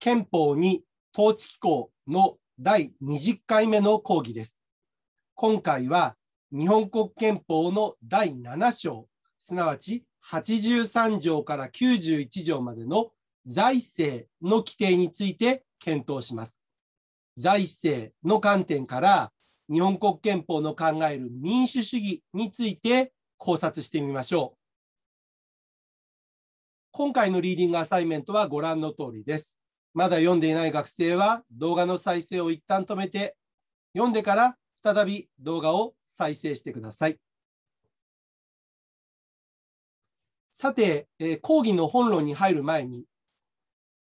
憲法に統治機構の第20回目の講義です。今回は日本国憲法の第7章、すなわち83条から91条までの財政の規定について検討します。財政の観点から日本国憲法の考える民主主義について考察してみましょう。今回のリーディングアサイメントはご覧の通りです。まだ読んでいない学生は動画の再生を一旦止めて、読んでから再び動画を再生してください。さて、え講義の本論に入る前に、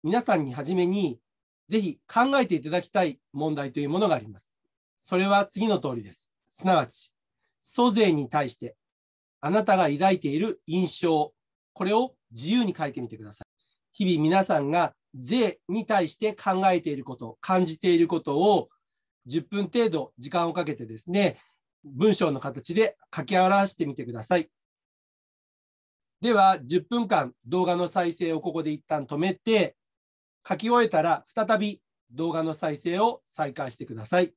皆さんにはじめに、ぜひ考えていただきたい問題というものがあります。それは次の通りです。すなわち、租税に対して、あなたが抱いている印象、これを自由に書いてみてください。日々皆さんが税に対して考えていること、感じていることを10分程度時間をかけてですね、文章の形で書き表してみてください。では、10分間動画の再生をここで一旦止めて、書き終えたら再び動画の再生を再開してください。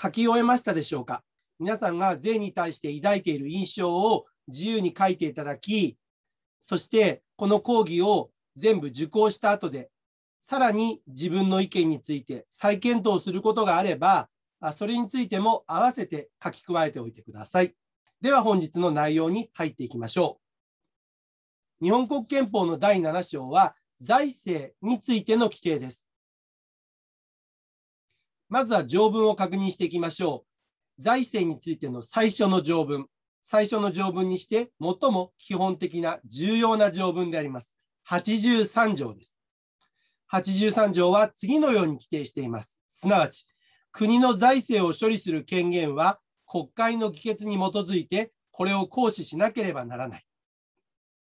書き終えましたでしょうか皆さんが税に対して抱いている印象を自由に書いていただき、そしてこの講義を全部受講した後で、さらに自分の意見について再検討することがあれば、それについても併せて書き加えておいてください。では本日の内容に入っていきましょう。日本国憲法の第7章は財政についての規定です。まずは条文を確認していきましょう。財政についての最初の条文。最初の条文にして最も基本的な重要な条文であります。83条です。83条は次のように規定しています。すなわち、国の財政を処理する権限は国会の議決に基づいてこれを行使しなければならない。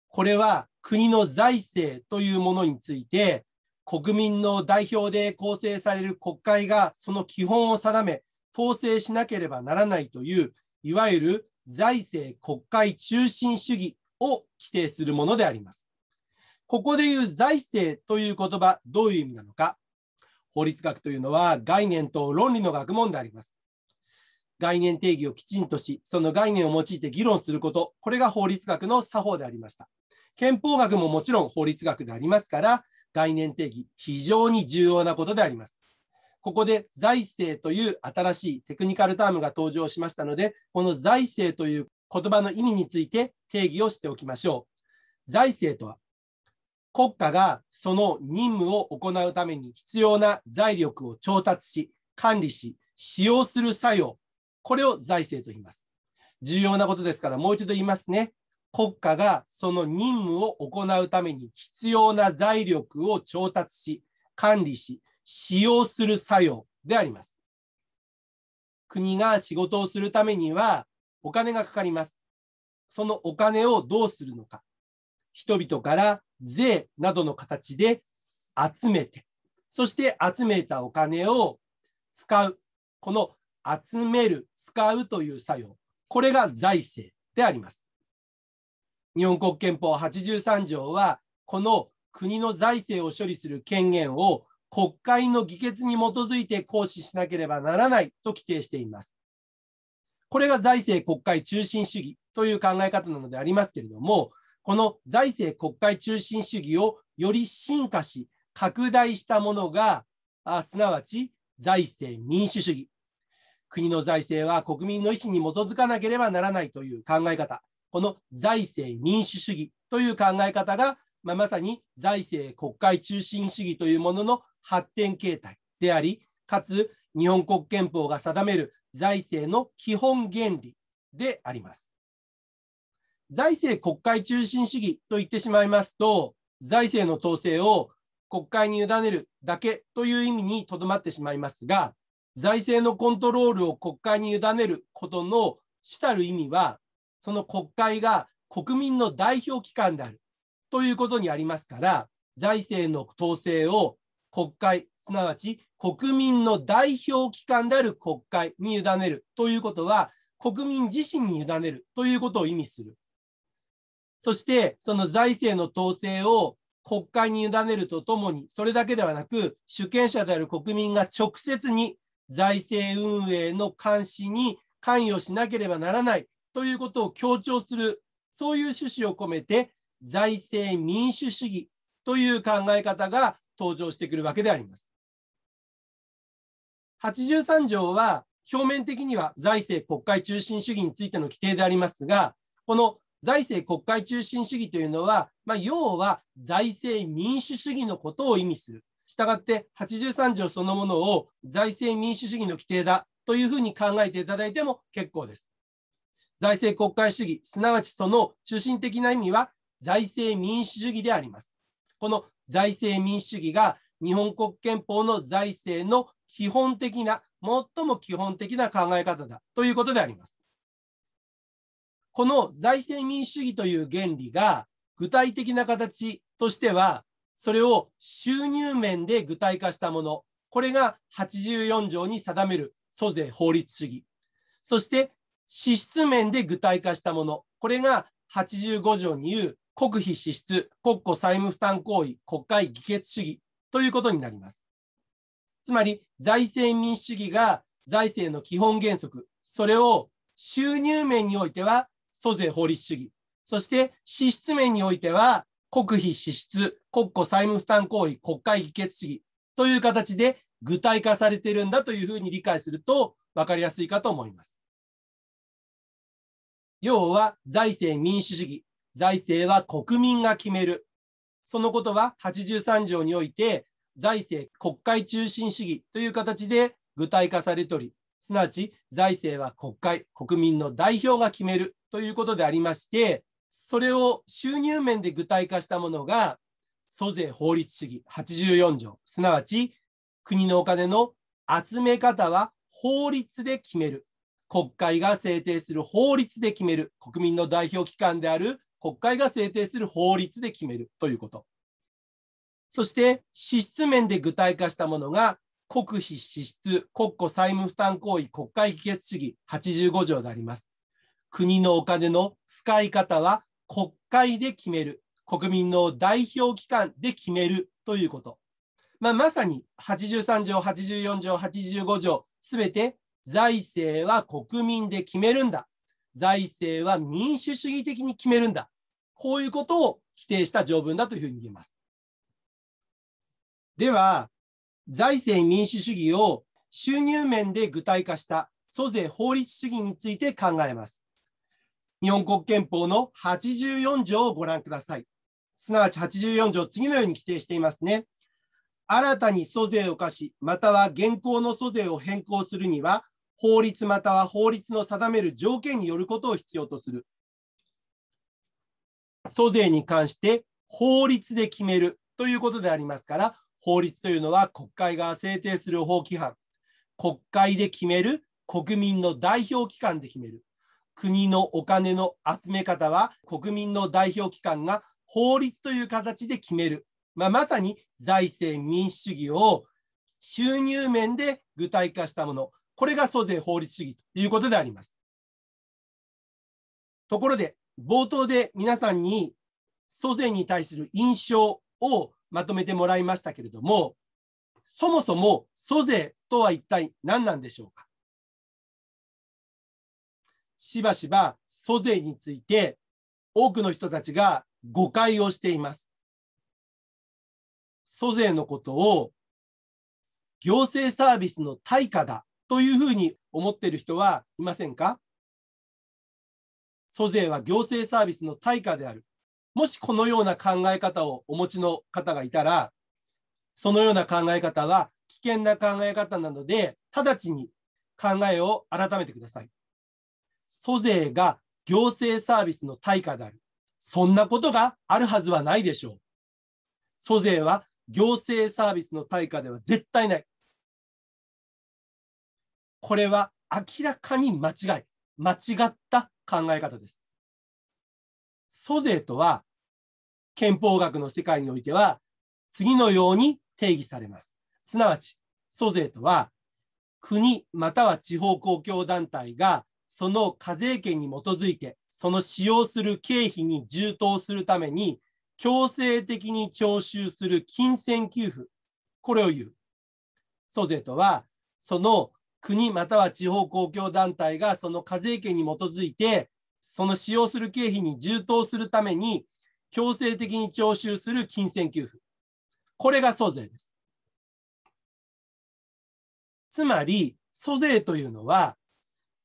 これは国の財政というものについて国民の代表で構成される国会がその基本を定め統制しなければならないといういわゆる財政国会中心主義を規定するものであります。ここでいう財政という言葉、どういう意味なのか。法律学というのは概念と論理の学問であります。概念定義をきちんとし、その概念を用いて議論すること、これが法律学の作法でありました。憲法学ももちろん法律学でありますから、概念定義、非常に重要なことであります。ここで財政という新しいテクニカルタームが登場しましたので、この財政という言葉の意味について定義をしておきましょう。財政とは、国家がその任務を行うために必要な財力を調達し、管理し、使用する作用、これを財政と言います。重要なことですから、もう一度言いますね。国家がその任務を行うために必要な財力を調達し、管理し、使用する作用であります。国が仕事をするためにはお金がかかります。そのお金をどうするのか。人々から税などの形で集めて、そして集めたお金を使う。この集める、使うという作用。これが財政であります。日本国憲法83条は、この国の財政を処理する権限を国会の議決に基づいて行使しなければならないと規定しています。これが財政国会中心主義という考え方なのでありますけれども、この財政国会中心主義をより進化し、拡大したものが、あすなわち財政民主主義。国の財政は国民の意思に基づかなければならないという考え方、この財政民主主義という考え方が、まあ、まさに財政国会中心主義というものの発展形態であり、かつ日本国憲法が定める財政の基本原理であります。財政国会中心主義と言ってしまいますと、財政の統制を国会に委ねるだけという意味にとどまってしまいますが、財政のコントロールを国会に委ねることの主たる意味は、その国会が国民の代表機関であるということにありますから、財政の統制を国会、すなわち国民の代表機関である国会に委ねるということは、国民自身に委ねるということを意味する。そして、その財政の統制を国会に委ねるとともに、それだけではなく、主権者である国民が直接に財政運営の監視に関与しなければならないということを強調する、そういう趣旨を込めて、財政民主主義という考え方が登場してくるわけであります。83条は表面的には財政国会中心主義についての規定でありますが、この財政国会中心主義というのは、まあ、要は財政民主主義のことを意味する。したがって83条そのものを財政民主主義の規定だというふうに考えていただいても結構です。財政国会主義、すなわちその中心的な意味は財政民主主義であります。この財政民主主義が日本国憲法の財政の基本的な、最も基本的な考え方だということであります。この財政民主主義という原理が具体的な形としては、それを収入面で具体化したもの、これが84条に定める租税法律主義。そして支出面で具体化したもの、これが85条に言う国費支出、国庫債務負担行為、国会議決主義ということになります。つまり、財政民主主義が財政の基本原則、それを収入面においては租税法律主義、そして支出面においては国費支出、国庫債務負担行為、国会議決主義という形で具体化されているんだというふうに理解すると分かりやすいかと思います。要は財政民主主義、財政は国民が決める。そのことは83条において、財政国会中心主義という形で具体化されており、すなわち財政は国会、国民の代表が決めるということでありまして、それを収入面で具体化したものが、租税法律主義84条、すなわち国のお金の集め方は法律で決める。国会が制定する法律で決める国民の代表機関である国会が制定する法律で決めるということ。そして支出面で具体化したものが国費支出、国庫債務負担行為国会議決主義85条であります。国のお金の使い方は国会で決める、国民の代表機関で決めるということ。まあ、まさに83条、84条、85条、すべて財政は国民で決めるんだ。財政は民主主義的に決めるんだ。こういうことを規定した条文だというふうに言えます。では、財政民主主義を収入面で具体化した租税法律主義について考えます。日本国憲法の84条をご覧ください。すなわち84条、次のように規定していますね。新たに租税を課し、または現行の租税を変更するには、法律または法律の定める条件によることを必要とする。租税に関して法律で決めるということでありますから、法律というのは国会が制定する法規範、国会で決める国民の代表機関で決める。国のお金の集め方は国民の代表機関が法律という形で決める。まあ、まさに財政民主主義を収入面で具体化したもの。これが租税法律主義ということであります。ところで、冒頭で皆さんに租税に対する印象をまとめてもらいましたけれども、そもそも租税とは一体何なんでしょうか。しばしば租税について多くの人たちが誤解をしています。租税のことを行政サービスの対価だというふうに思っている人はいませんか租税は行政サービスの対価である。もしこのような考え方をお持ちの方がいたら、そのような考え方は危険な考え方なので、直ちに考えを改めてください。租税が行政サービスの対価である。そんなことがあるはずはないでしょう。租税は行政サービスの対価では絶対ない。これは明らかに間違い、間違った考え方です。租税とは、憲法学の世界においては、次のように定義されます。すなわち、租税とは、国または地方公共団体が、その課税権に基づいて、その使用する経費に充当するために、強制的に徴収する金銭給付、これを言う。租税とは、その国または地方公共団体がその課税権に基づいて、その使用する経費に充当するために、強制的に徴収する金銭給付。これが租税です。つまり、租税というのは、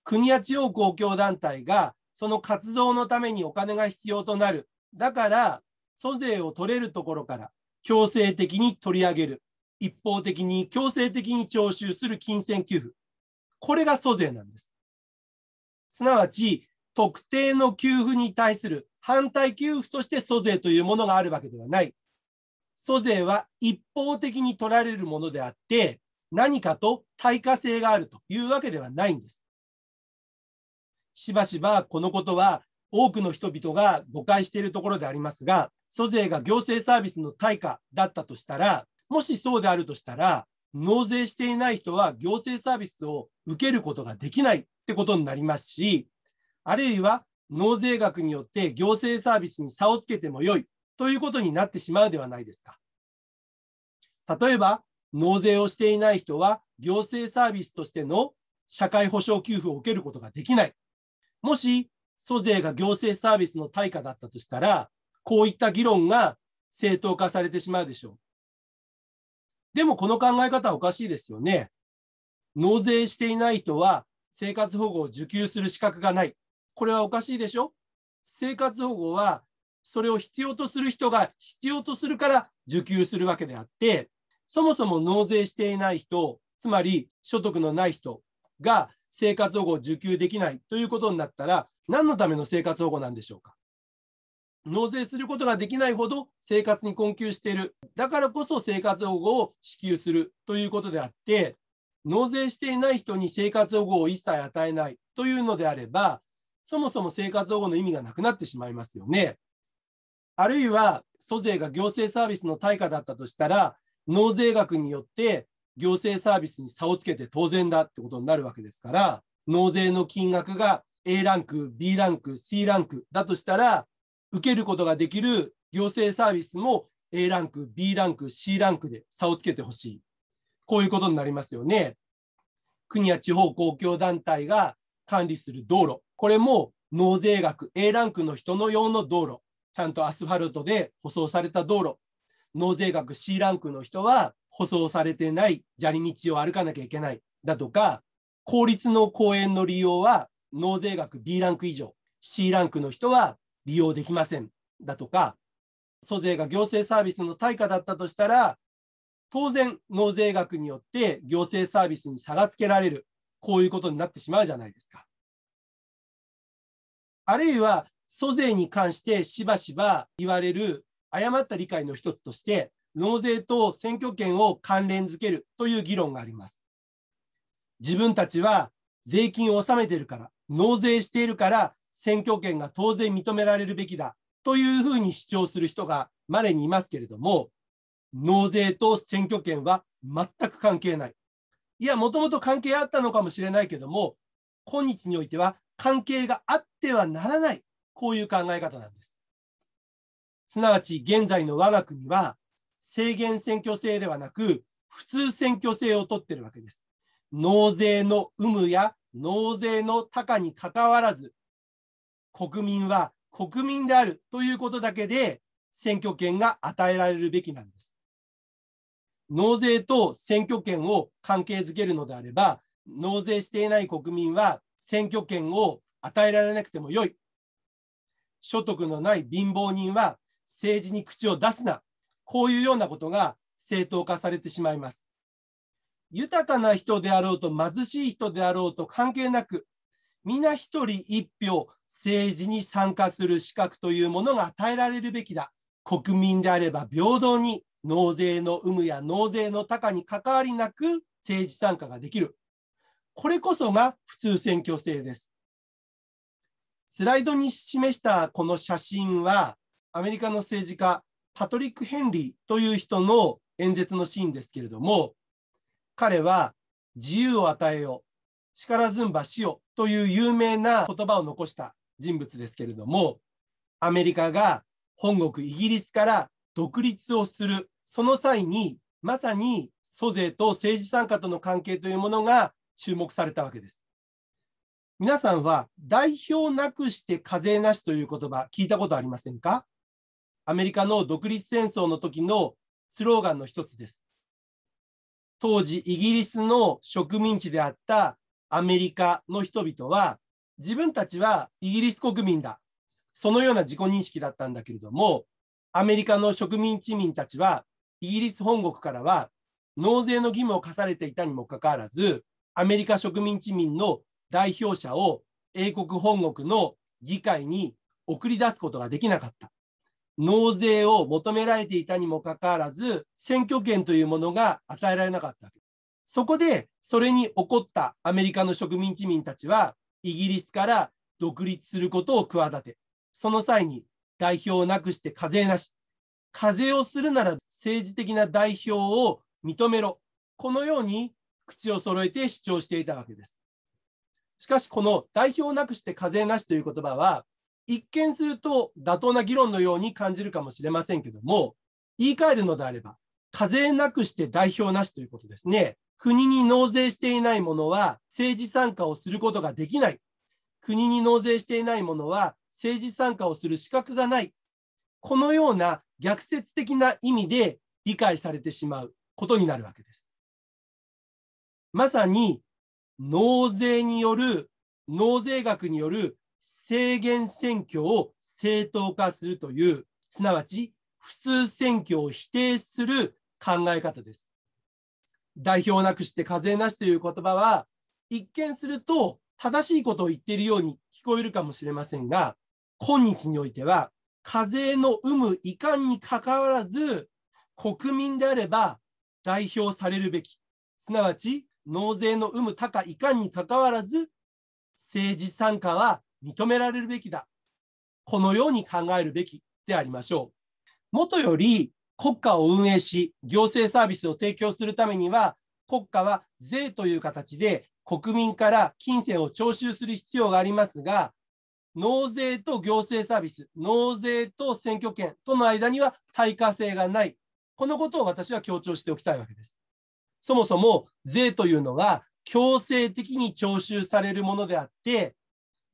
国や地方公共団体がその活動のためにお金が必要となる。だから、租税を取れるところから強制的に取り上げる。一方的に強制的に徴収する金銭給付。これが租税なんです。すなわち、特定の給付に対する反対給付として租税というものがあるわけではない。租税は一方的に取られるものであって、何かと対価性があるというわけではないんです。しばしばこのことは多くの人々が誤解しているところでありますが、租税が行政サービスの対価だったとしたら、もしそうであるとしたら、納税していない人は行政サービスを受けることができないってことになりますし、あるいは納税額によって行政サービスに差をつけてもよいということになってしまうではないですか。例えば、納税をしていない人は行政サービスとしての社会保障給付を受けることができない。もし、租税が行政サービスの対価だったとしたら、こういった議論が正当化されてしまうでしょう。でもこの考え方はおかしいですよね。納税していない人は生活保護を受給する資格がない。これはおかしいでしょ生活保護はそれを必要とする人が必要とするから受給するわけであって、そもそも納税していない人、つまり所得のない人が生活保護を受給できないということになったら、何のための生活保護なんでしょうか納税することができないほど生活に困窮している。だからこそ生活保護を支給するということであって、納税していない人に生活保護を一切与えないというのであれば、そもそも生活保護の意味がなくなってしまいますよね。あるいは、租税が行政サービスの対価だったとしたら、納税額によって行政サービスに差をつけて当然だってことになるわけですから、納税の金額が A ランク、B ランク、C ランクだとしたら、受けることができる行政サービスも A ランク、B ランク、C ランクで差をつけてほしい。こういうことになりますよね。国や地方公共団体が管理する道路、これも納税額 A ランクの人の用の道路、ちゃんとアスファルトで舗装された道路、納税額 C ランクの人は舗装されてない砂利道を歩かなきゃいけないだとか、公立の公園の利用は納税額 B ランク以上、C ランクの人は利用できませんだとか、租税が行政サービスの対価だったとしたら、当然、納税額によって行政サービスに差がつけられる、こういうことになってしまうじゃないですか。あるいは、租税に関してしばしば言われる誤った理解の一つとして、納税と選挙権を関連づけるという議論があります。自分たちは税金を納めているから、納税しているから、選挙権が当然認められるべきだというふうに主張する人がまれにいますけれども、納税と選挙権は全く関係ない。いや、もともと関係あったのかもしれないけども、今日においては関係があってはならない、こういう考え方なんです。すなわち、現在の我が国は、制限選挙制ではなく、普通選挙制を取ってるわけです。納税の有無や納税の高にかかわらず、国民は国民であるということだけで選挙権が与えられるべきなんです。納税と選挙権を関係づけるのであれば、納税していない国民は選挙権を与えられなくてもよい。所得のない貧乏人は政治に口を出すな。こういうようなことが正当化されてしまいます。豊かな人であろうと貧しい人であろうと関係なく、皆一人一票政治に参加する資格というものが与えられるべきだ。国民であれば平等に納税の有無や納税の高に関わりなく政治参加ができる。これこそが普通選挙制です。スライドに示したこの写真は、アメリカの政治家、パトリック・ヘンリーという人の演説のシーンですけれども、彼は自由を与えよう、力ずんばしよという有名な言葉を残した人物ですけれども、アメリカが本国イギリスから独立をする、その際に、まさに租税と政治参加との関係というものが注目されたわけです。皆さんは代表なくして課税なしという言葉聞いたことありませんかアメリカの独立戦争の時のスローガンの一つです。当時イギリスの植民地であったアメリカの人々は、自分たちはイギリス国民だ。そのような自己認識だったんだけれども、アメリカの植民地民たちは、イギリス本国からは納税の義務を課されていたにもかかわらず、アメリカ植民地民の代表者を英国本国の議会に送り出すことができなかった。納税を求められていたにもかかわらず、選挙権というものが与えられなかったそこでそれに怒ったアメリカの植民地民たちはイギリスから独立することを企て、その際に代表をなくして課税なし、課税をするなら政治的な代表を認めろ、このように口を揃えて主張していたわけです。しかし、この代表をなくして課税なしという言葉は、一見すると妥当な議論のように感じるかもしれませんけども、言い換えるのであれば、課税なくして代表なしということですね。国に納税していないものは政治参加をすることができない。国に納税していないものは政治参加をする資格がない。このような逆説的な意味で理解されてしまうことになるわけです。まさに納税による、納税額による制限選挙を正当化するという、すなわち普通選挙を否定する考え方です。代表なくして課税なしという言葉は一見すると正しいことを言っているように聞こえるかもしれませんが今日においては課税の有無いかんにかかわらず国民であれば代表されるべきすなわち納税の有無高いかんにかかわらず政治参加は認められるべきだこのように考えるべきでありましょう。もとより国家を運営し、行政サービスを提供するためには、国家は税という形で国民から金銭を徴収する必要がありますが、納税と行政サービス、納税と選挙権との間には対価性がない。このことを私は強調しておきたいわけです。そもそも税というのは強制的に徴収されるものであって、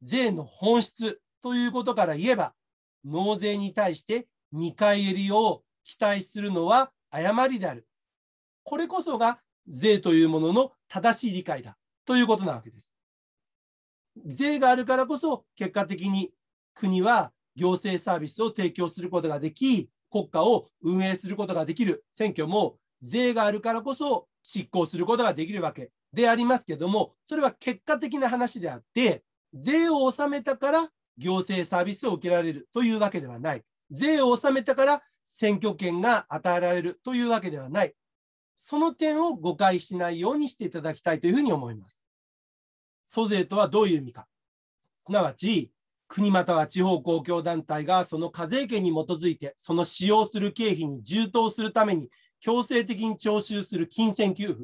税の本質ということから言えば、納税に対して見返りを期待するのは誤りである。これこそが税というものの正しい理解だということなわけです。税があるからこそ結果的に国は行政サービスを提供することができ、国家を運営することができる選挙も税があるからこそ執行することができるわけでありますけども、それは結果的な話であって、税を納めたから行政サービスを受けられるというわけではない。税を納めたから選挙権が与えられるというわけではない。その点を誤解しないようにしていただきたいというふうに思います。租税とはどういう意味か。すなわち、国または地方公共団体がその課税権に基づいて、その使用する経費に充当するために強制的に徴収する金銭給付。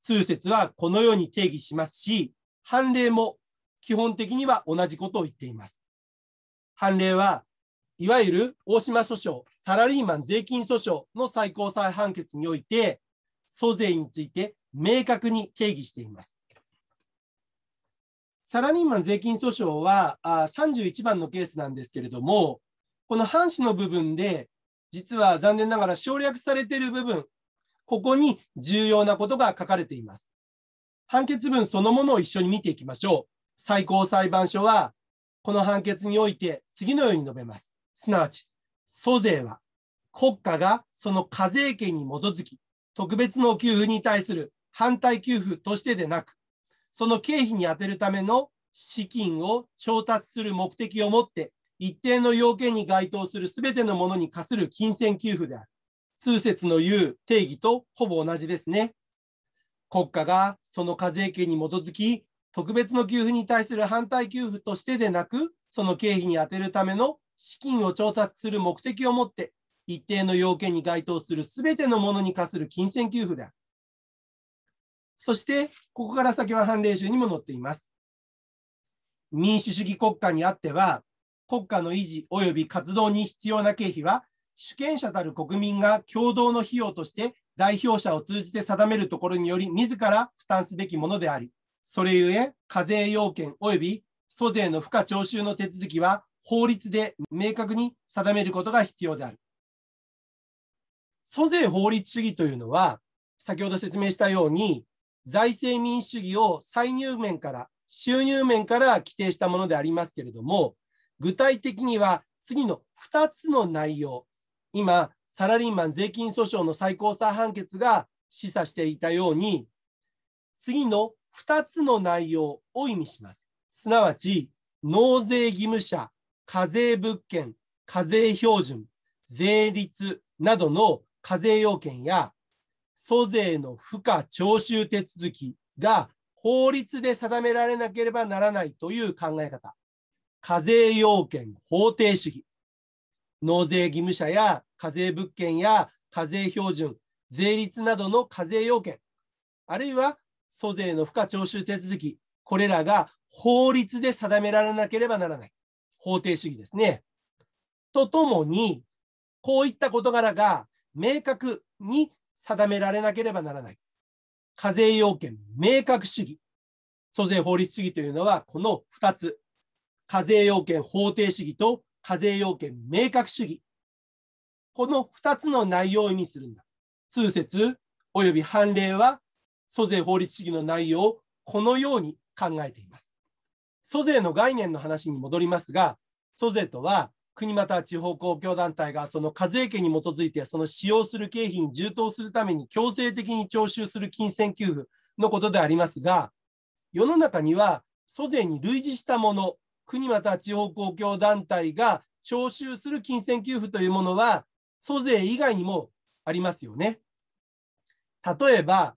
通説はこのように定義しますし、判例も基本的には同じことを言っています。判例はいわゆる大島訴訟、サラリーマン税金訴訟の最高裁判決において、租税について明確に定義しています。サラリーマン税金訴訟はあ31番のケースなんですけれども、この半紙の部分で、実は残念ながら省略されている部分、ここに重要なことが書かれています。判決文そのものを一緒に見ていきましょう。最高裁判所は、この判決において次のように述べます。すなわち、租税は国家がその課税権に基づき、特別の給付に対する反対給付としてでなく、その経費に充てるための資金を調達する目的をもって、一定の要件に該当するすべてのものに課する金銭給付である。通説の言う定義とほぼ同じですね。国家がその課税権に基づき、特別の給付に対する反対給付としてでなく、その経費に充てるための資金を調達する目的をもって一定の要件に該当するすべてのものに課する金銭給付である。そして、ここから先は判例集にも載っています。民主主義国家にあっては、国家の維持及び活動に必要な経費は、主権者たる国民が共同の費用として代表者を通じて定めるところにより、自ら負担すべきものであり、それゆえ、課税要件及び租税の付加徴収の手続きは、法律で明確に定めることが必要である。租税法律主義というのは、先ほど説明したように、財政民主主義を歳入面から、収入面から規定したものでありますけれども、具体的には次の2つの内容、今、サラリーマン税金訴訟の最高裁判決が示唆していたように、次の2つの内容を意味します。すなわち、納税義務者課税物件、課税標準、税率などの課税要件や、租税の付加徴収手続きが法律で定められなければならないという考え方。課税要件法定主義。納税義務者や課税物件や課税標準、税率などの課税要件、あるいは租税の付加徴収手続き、これらが法律で定められなければならない。法定主義ですね。とともに、こういった事柄が明確に定められなければならない。課税要件明確主義。租税法律主義というのはこの2つ。課税要件法定主義と課税要件明確主義。この2つの内容を意味するんだ。通説及び判例は租税法律主義の内容をこのように考えています。租税の概念の話に戻りますが、租税とは、国または地方公共団体がその課税権に基づいて、その使用する経費に充当するために強制的に徴収する金銭給付のことでありますが、世の中には租税に類似したもの、国または地方公共団体が徴収する金銭給付というものは、租税以外にもありますよね。例えば、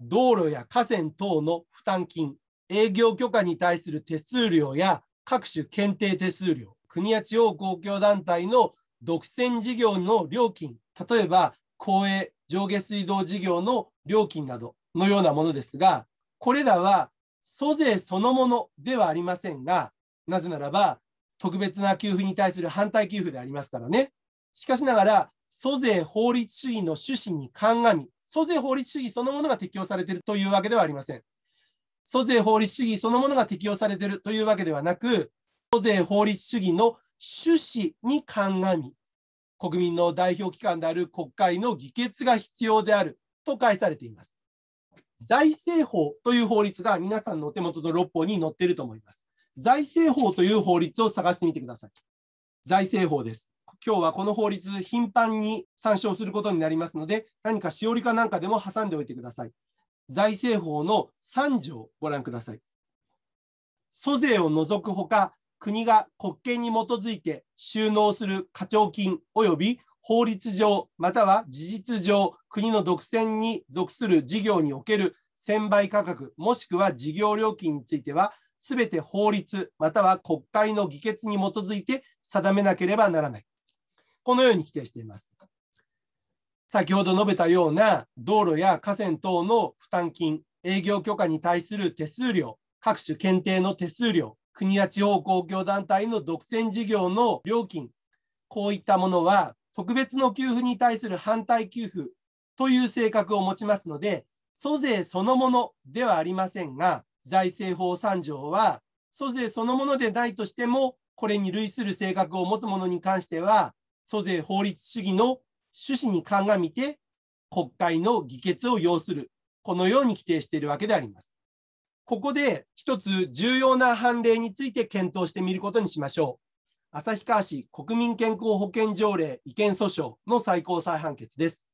道路や河川等の負担金、営業許可に対する手数料や各種検定手数料、国や地方公共団体の独占事業の料金、例えば公営上下水道事業の料金などのようなものですが、これらは租税そのものではありませんが、なぜならば特別な給付に対する反対給付でありますからね。しかしながら、租税法律主義の趣旨に鑑み、租税法律主義そのものが適用されているというわけではありません。租税法律主義そのものが適用されているというわけではなく、租税法律主義の趣旨に鑑み、国民の代表機関である国会の議決が必要であると解されています。財政法という法律が皆さんのお手元の六法に載っていると思います。財政法という法律を探してみてください。財政法です。今日はこの法律頻繁に参照することになりますので、何かしおりかなんかでも挟んでおいてください。財政法の3条をご覧ください。租税を除くほか、国が国権に基づいて収納する課徴金及び法律上または事実上国の独占に属する事業における専売価格もしくは事業料金については全て法律または国会の議決に基づいて定めなければならない。このように規定しています。先ほど述べたような道路や河川等の負担金、営業許可に対する手数料、各種検定の手数料、国や地方公共団体の独占事業の料金、こういったものは特別の給付に対する反対給付という性格を持ちますので、租税そのものではありませんが、財政法3条は租税そのものでないとしても、これに類する性格を持つものに関しては、租税法律主義の趣旨に鑑みて国会の議決を要する、このように規定しているわけであります。ここで一つ重要な判例について検討してみることにしましょう。旭川市国民健康保険条例違憲訴訟の最高裁判決です。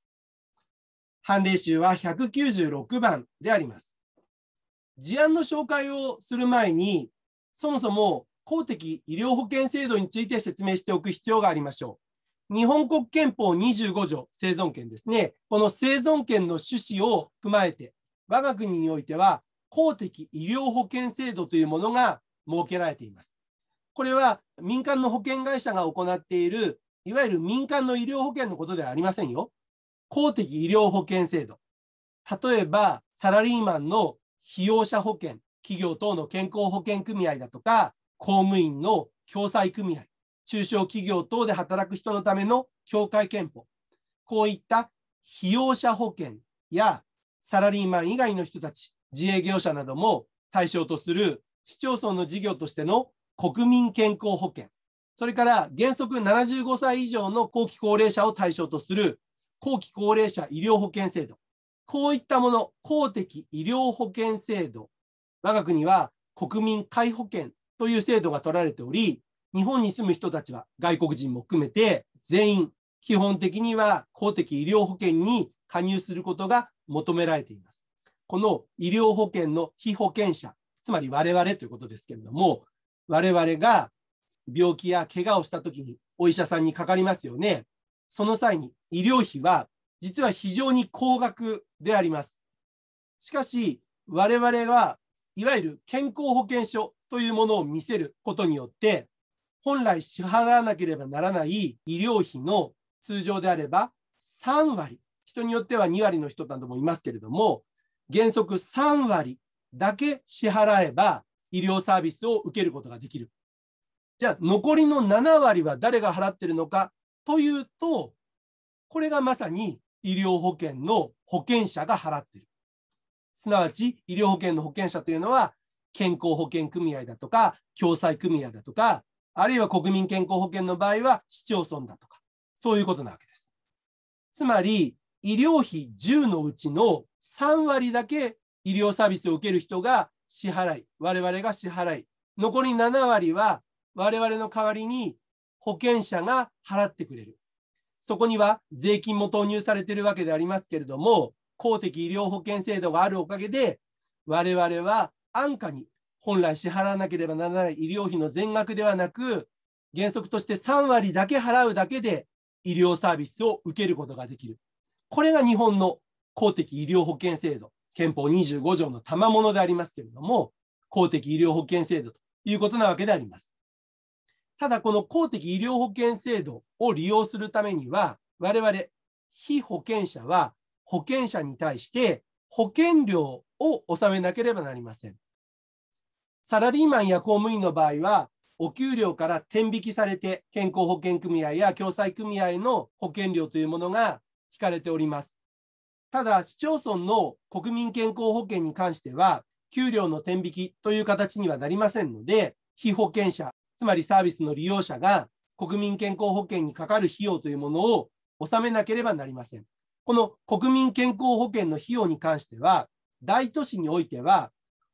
判例集は196番であります。事案の紹介をする前に、そもそも公的医療保険制度について説明しておく必要がありましょう。日本国憲法25条生存権ですね、この生存権の趣旨を踏まえて、我が国においては公的医療保険制度というものが設けられています。これは民間の保険会社が行っている、いわゆる民間の医療保険のことではありませんよ。公的医療保険制度。例えば、サラリーマンの被用者保険、企業等の健康保険組合だとか、公務員の共済組合、中小企業等で働く人のための協会憲法、こういった被用者保険やサラリーマン以外の人たち、自営業者なども対象とする市町村の事業としての国民健康保険、それから原則75歳以上の後期高齢者を対象とする後期高齢者医療保険制度、こういったもの、公的医療保険制度、我が国は国民皆保険という制度が取られており、日本に住む人たちは外国人も含めて全員基本的には公的医療保険に加入することが求められています。この医療保険の非保険者、つまり我々ということですけれども、我々が病気や怪我をした時にお医者さんにかかりますよね。その際に医療費は実は非常に高額であります。しかし、我々はいわゆる健康保険証というものを見せることによって、本来支払わなければならない医療費の通常であれば3割、人によっては2割の人などもいますけれども、原則3割だけ支払えば医療サービスを受けることができる。じゃあ、残りの7割は誰が払ってるのかというと、これがまさに医療保険の保険者が払ってる。すなわち、医療保険の保険者というのは、健康保険組合だとか、共済組合だとか、あるいは国民健康保険の場合は市町村だとか、そういうことなわけです。つまり、医療費10のうちの3割だけ医療サービスを受ける人が支払い、我々が支払い、残り7割は我々の代わりに保険者が払ってくれる。そこには税金も投入されているわけでありますけれども、公的医療保険制度があるおかげで、我々は安価に本来支払わなければならない医療費の全額ではなく、原則として3割だけ払うだけで医療サービスを受けることができる。これが日本の公的医療保険制度、憲法25条の賜物でありますけれども、公的医療保険制度ということなわけであります。ただ、この公的医療保険制度を利用するためには、我々、非保険者は保険者に対して保険料を納めなければなりません。サラリーマンや公務員の場合は、お給料から転引きされて、健康保険組合や共済組合の保険料というものが引かれております。ただ、市町村の国民健康保険に関しては、給料の転引きという形にはなりませんので、被保険者、つまりサービスの利用者が国民健康保険にかかる費用というものを納めなければなりません。この国民健康保険の費用に関しては、大都市においては、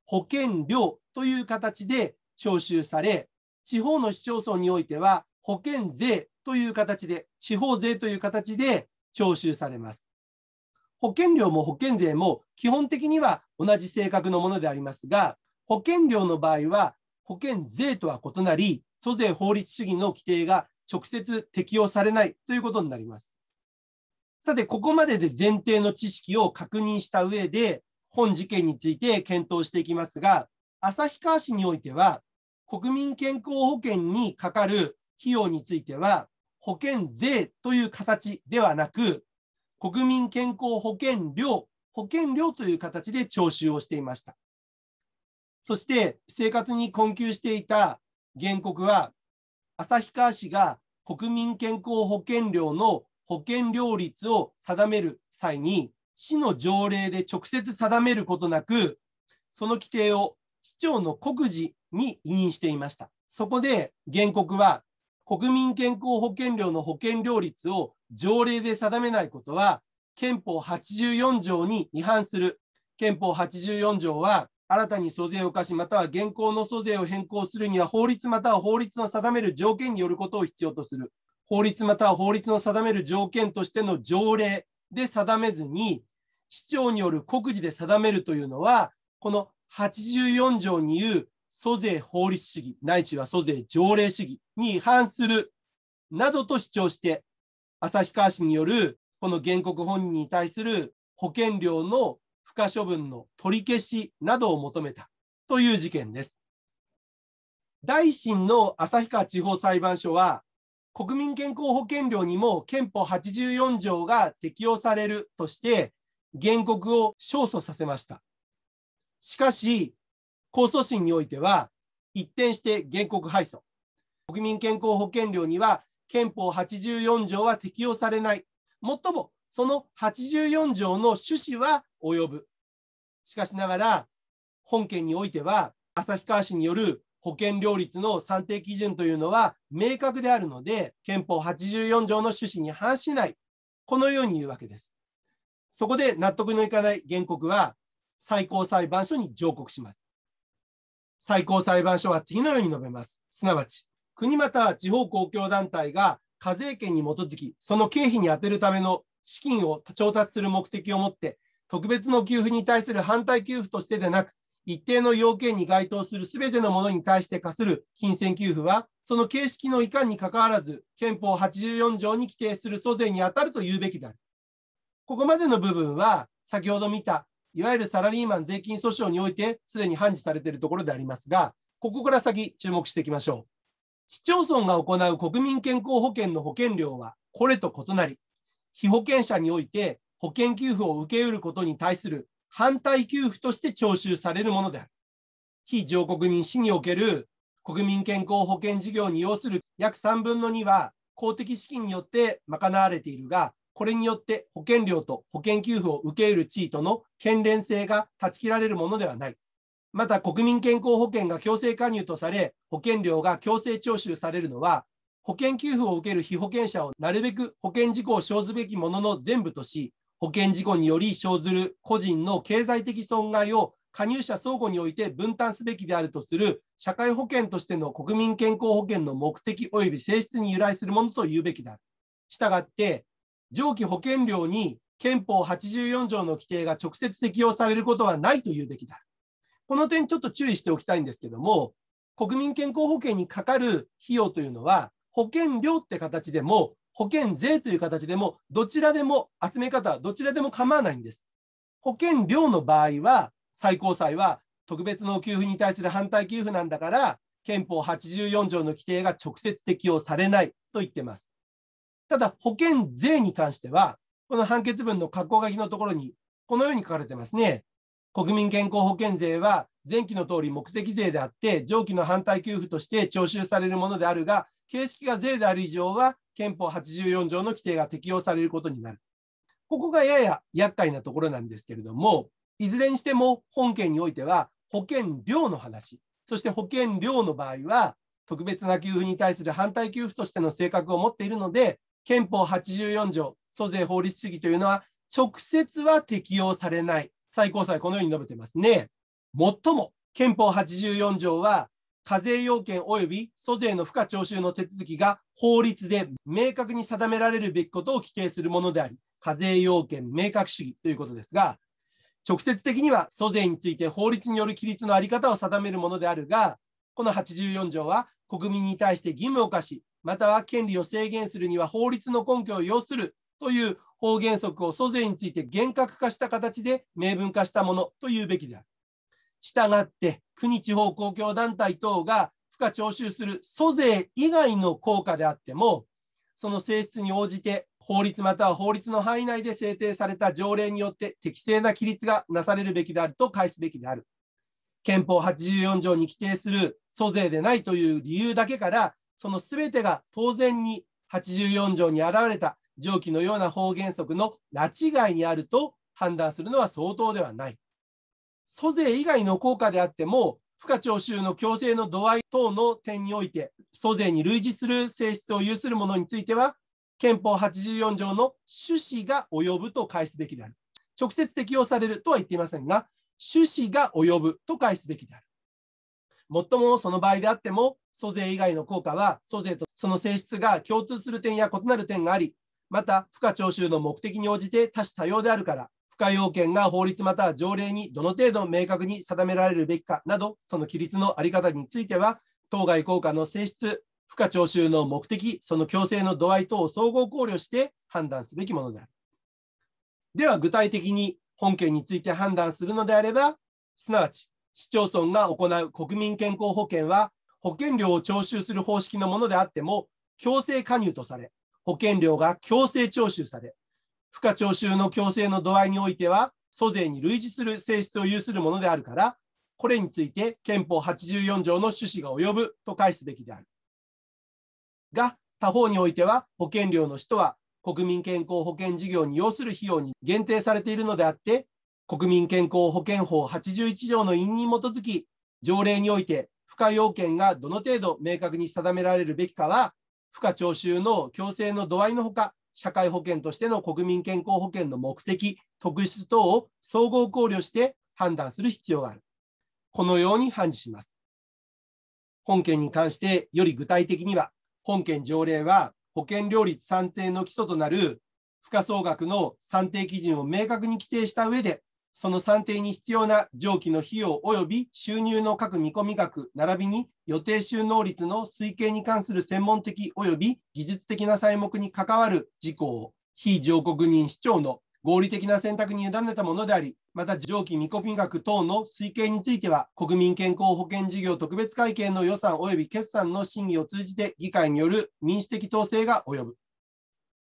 保険料という形で徴収され、地方の市町村においては保険税という形で、地方税という形で徴収されます。保険料も保険税も基本的には同じ性格のものでありますが、保険料の場合は保険税とは異なり、租税法律主義の規定が直接適用されないということになります。さて、ここまでで前提の知識を確認した上で、本事件について検討していきますが、旭川市においては、国民健康保険にかかる費用については、保険税という形ではなく、国民健康保険料、保険料という形で徴収をしていました。そして、生活に困窮していた原告は、旭川市が国民健康保険料の保険料率を定める際に、市の条例で直接定めることなく、その規定を市長の告示に委任していました。そこで原告は国民健康保険料の保険料率を条例で定めないことは憲法84条に違反する。憲法84条は新たに租税を課しまたは現行の租税を変更するには法律または法律の定める条件によることを必要とする。法律または法律の定める条件としての条例で定めずに市長による告示で定めるというのはこの84条に言う租税法律主義、ないしは租税条例主義に違反する、などと主張して、旭川市によるこの原告本人に対する保険料の付加処分の取り消しなどを求めたという事件です。大臣の旭川地方裁判所は、国民健康保険料にも憲法84条が適用されるとして、原告を勝訴させました。しかし、控訴審においては、一転して原告敗訴。国民健康保険料には憲法84条は適用されない。もっとも、その84条の趣旨は及ぶ。しかしながら、本件においては、旭川市による保険料率の算定基準というのは明確であるので、憲法84条の趣旨に反しない。このように言うわけです。そこで納得のいかない原告は、最高裁判所に上告します。最高裁判所は次のように述べます。すなわち、国または地方公共団体が課税権に基づき、その経費に充てるための資金を調達する目的をもって、特別の給付に対する反対給付としてでなく、一定の要件に該当するすべてのものに対して課する金銭給付は、その形式のいかんにかかわらず、憲法84条に規定する租税に当たると言うべきである。ここまでの部分は、先ほど見たいわゆるサラリーマン税金訴訟において、すでに判事されているところでありますが、ここから先、注目していきましょう。市町村が行う国民健康保険の保険料は、これと異なり、被保険者において保険給付を受け得ることに対する反対給付として徴収されるものである。非上国民市における国民健康保険事業に要する約3分の2は公的資金によって賄われているが、これによって保険料と保険給付を受け入る地位との権連性が断ち切られるものではない。また国民健康保険が強制加入とされ、保険料が強制徴収されるのは、保険給付を受ける被保険者をなるべく保険事故を生ずべきものの全部とし、保険事故により生ずる個人の経済的損害を加入者相互において分担すべきであるとする社会保険としての国民健康保険の目的及び性質に由来するものと言うべきである。したがって、上記保険料に憲法84条の規定が直接適用されることはないと言うべきだ。この点ちょっと注意しておきたいんですけども、国民健康保険にかかる費用というのは、保険料って形でも、保険税という形でも、どちらでも、集め方はどちらでも構わないんです。保険料の場合は、最高裁は特別の給付に対する反対給付なんだから、憲法84条の規定が直接適用されないと言ってます。ただ、保険税に関しては、この判決文の加好書きのところに、このように書かれてますね。国民健康保険税は、前期の通り目的税であって、上記の反対給付として徴収されるものであるが、形式が税である以上は、憲法84条の規定が適用されることになる。ここがやや厄介なところなんですけれども、いずれにしても本件においては、保険料の話、そして保険料の場合は、特別な給付に対する反対給付としての性格を持っているので、憲法84条、租税法律主義というのは、直接は適用されない。最高裁このように述べてますね。もっとも、憲法84条は、課税要件及び租税の付加徴収の手続きが法律で明確に定められるべきことを規定するものであり、課税要件明確主義ということですが、直接的には租税について法律による規律のあり方を定めるものであるが、この84条は国民に対して義務を課し、または権利を制限するには法律の根拠を要するという法原則を租税について厳格化した形で明文化したものというべきである。したがって国地方公共団体等が付加徴収する租税以外の効果であってもその性質に応じて法律または法律の範囲内で制定された条例によって適正な規律がなされるべきであると返すべきである。憲法84条に規定する租税でないという理由だけからそのすべてが当然に84条に現れた上記のような法原則の拉致外にあると判断するのは相当ではない。租税以外の効果であっても、付加徴収の強制の度合い等の点において、租税に類似する性質を有するものについては、憲法84条の趣旨が及ぶと返すべきである。直接適用されるとは言っていませんが、趣旨が及ぶと返すべきである。もっともその場合であっても、租税以外の効果は、租税とその性質が共通する点や異なる点があり、また、付加徴収の目的に応じて多種多様であるから、付加要件が法律または条例にどの程度明確に定められるべきかなど、その規律の在り方については、当該効果の性質、付加徴収の目的、その強制の度合い等を総合考慮して判断すべきものである。では、具体的に本件について判断するのであれば、すなわち市町村が行う国民健康保険は、保険料を徴収する方式のものであっても、強制加入とされ、保険料が強制徴収され、付加徴収の強制の度合いにおいては、租税に類似する性質を有するものであるから、これについて憲法84条の趣旨が及ぶと解すべきである。が、他方においては、保険料の使途は国民健康保険事業に要する費用に限定されているのであって、国民健康保険法81条の因に基づき、条例において付加要件がどの程度明確に定められるべきかは、付加徴収の強制の度合いのほか、社会保険としての国民健康保険の目的、特質等を総合考慮して判断する必要がある。このように判事します。本件に関してより具体的には、本件条例は保険料率算定の基礎となる付加総額の算定基準を明確に規定した上で、その算定に必要な上記の費用及び収入の各見込み額並びに予定収納率の推計に関する専門的及び技術的な材目に関わる事項を非上告人市長の合理的な選択に委ねたものであり、また上記見込み額等の推計については、国民健康保険事業特別会計の予算及び決算の審議を通じて議会による民主的統制が及ぶ。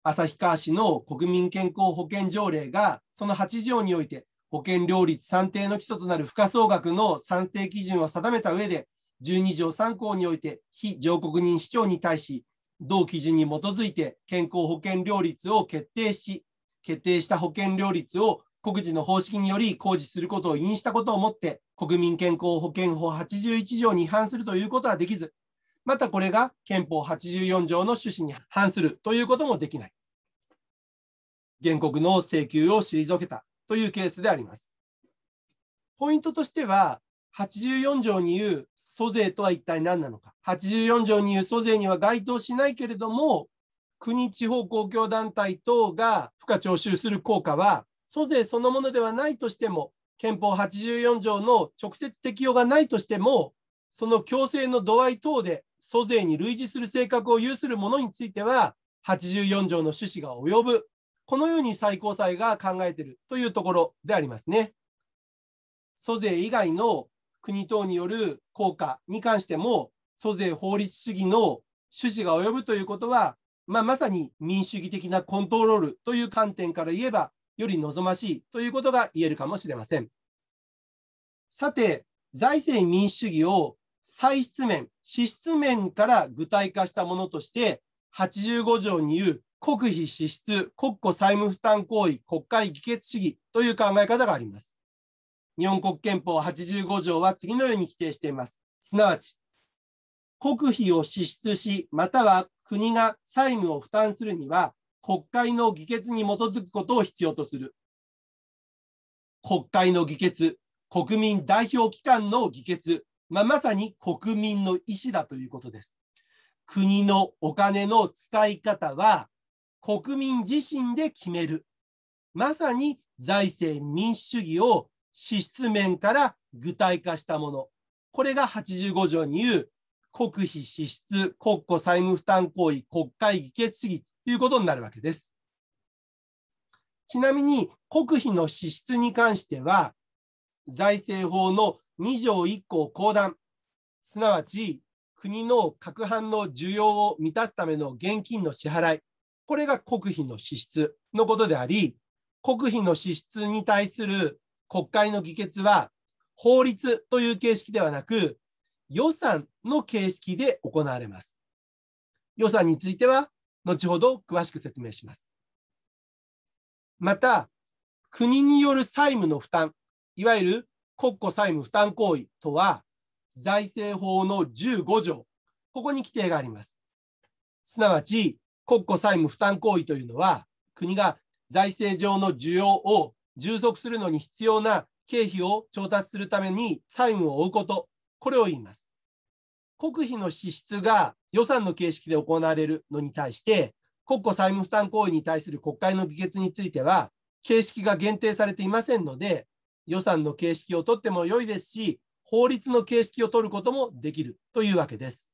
旭川市の国民健康保険条例がその8条において保険料率算定の基礎となる付加総額の算定基準を定めた上で、12条3項において、非上告人市長に対し、同基準に基づいて健康保険料率を決定し、決定した保険料率を国事の方式により公示することを委任したことをもって、国民健康保険法81条に違反するということはできず、またこれが憲法84条の趣旨に反するということもできない。原告の請求を退けたというケースであります。ポイントとしては、84条に言う租税とは一体何なのか。84条に言う租税には該当しないけれども、国、地方公共団体等が付加徴収する効果は、租税そのものではないとしても、憲法84条の直接適用がないとしても、その強制の度合い等で租税に類似する性格を有するものについては、84条の趣旨が及ぶこのように最高裁が考えているというところでありますね。租税以外の国等による効果に関しても、租税法律主義の趣旨が及ぶということは、まあ、まさに民主主義的なコントロールという観点から言えば、より望ましいということが言えるかもしれません。さて、財政民主主義を歳出面、支出面から具体化したものとして、85条に言う国費支出、国庫債務負担行為、国会議決主義という考え方があります。日本国憲法85条は次のように規定しています。すなわち、国費を支出し、または国が債務を負担するには、国会の議決に基づくことを必要とする。国会の議決、国民代表機関の議決、まあ、まさに国民の意思だということです。国のお金の使い方は、国民自身で決める。まさに財政民主主義を支出面から具体化したもの。これが85条に言う国費支出、国庫債務負担行為、国会議決主義ということになるわけです。ちなみに国費の支出に関しては、財政法の2条1項公団、すなわち国の各般の需要を満たすための現金の支払い、これが国費の支出のことであり、国費の支出に対する国会の議決は、法律という形式ではなく、予算の形式で行われます。予算については、後ほど詳しく説明します。また、国による債務の負担、いわゆる国庫債務負担行為とは、財政法の15条、ここに規定があります。すなわち、国庫債務負担行為というのは、国が財政上の需要を充足するのに必要な経費を調達するために債務を負うこと、これを言います。国費の支出が予算の形式で行われるのに対して、国庫債務負担行為に対する国会の議決については、形式が限定されていませんので、予算の形式をとっても良いですし、法律の形式を取ることもできるというわけです。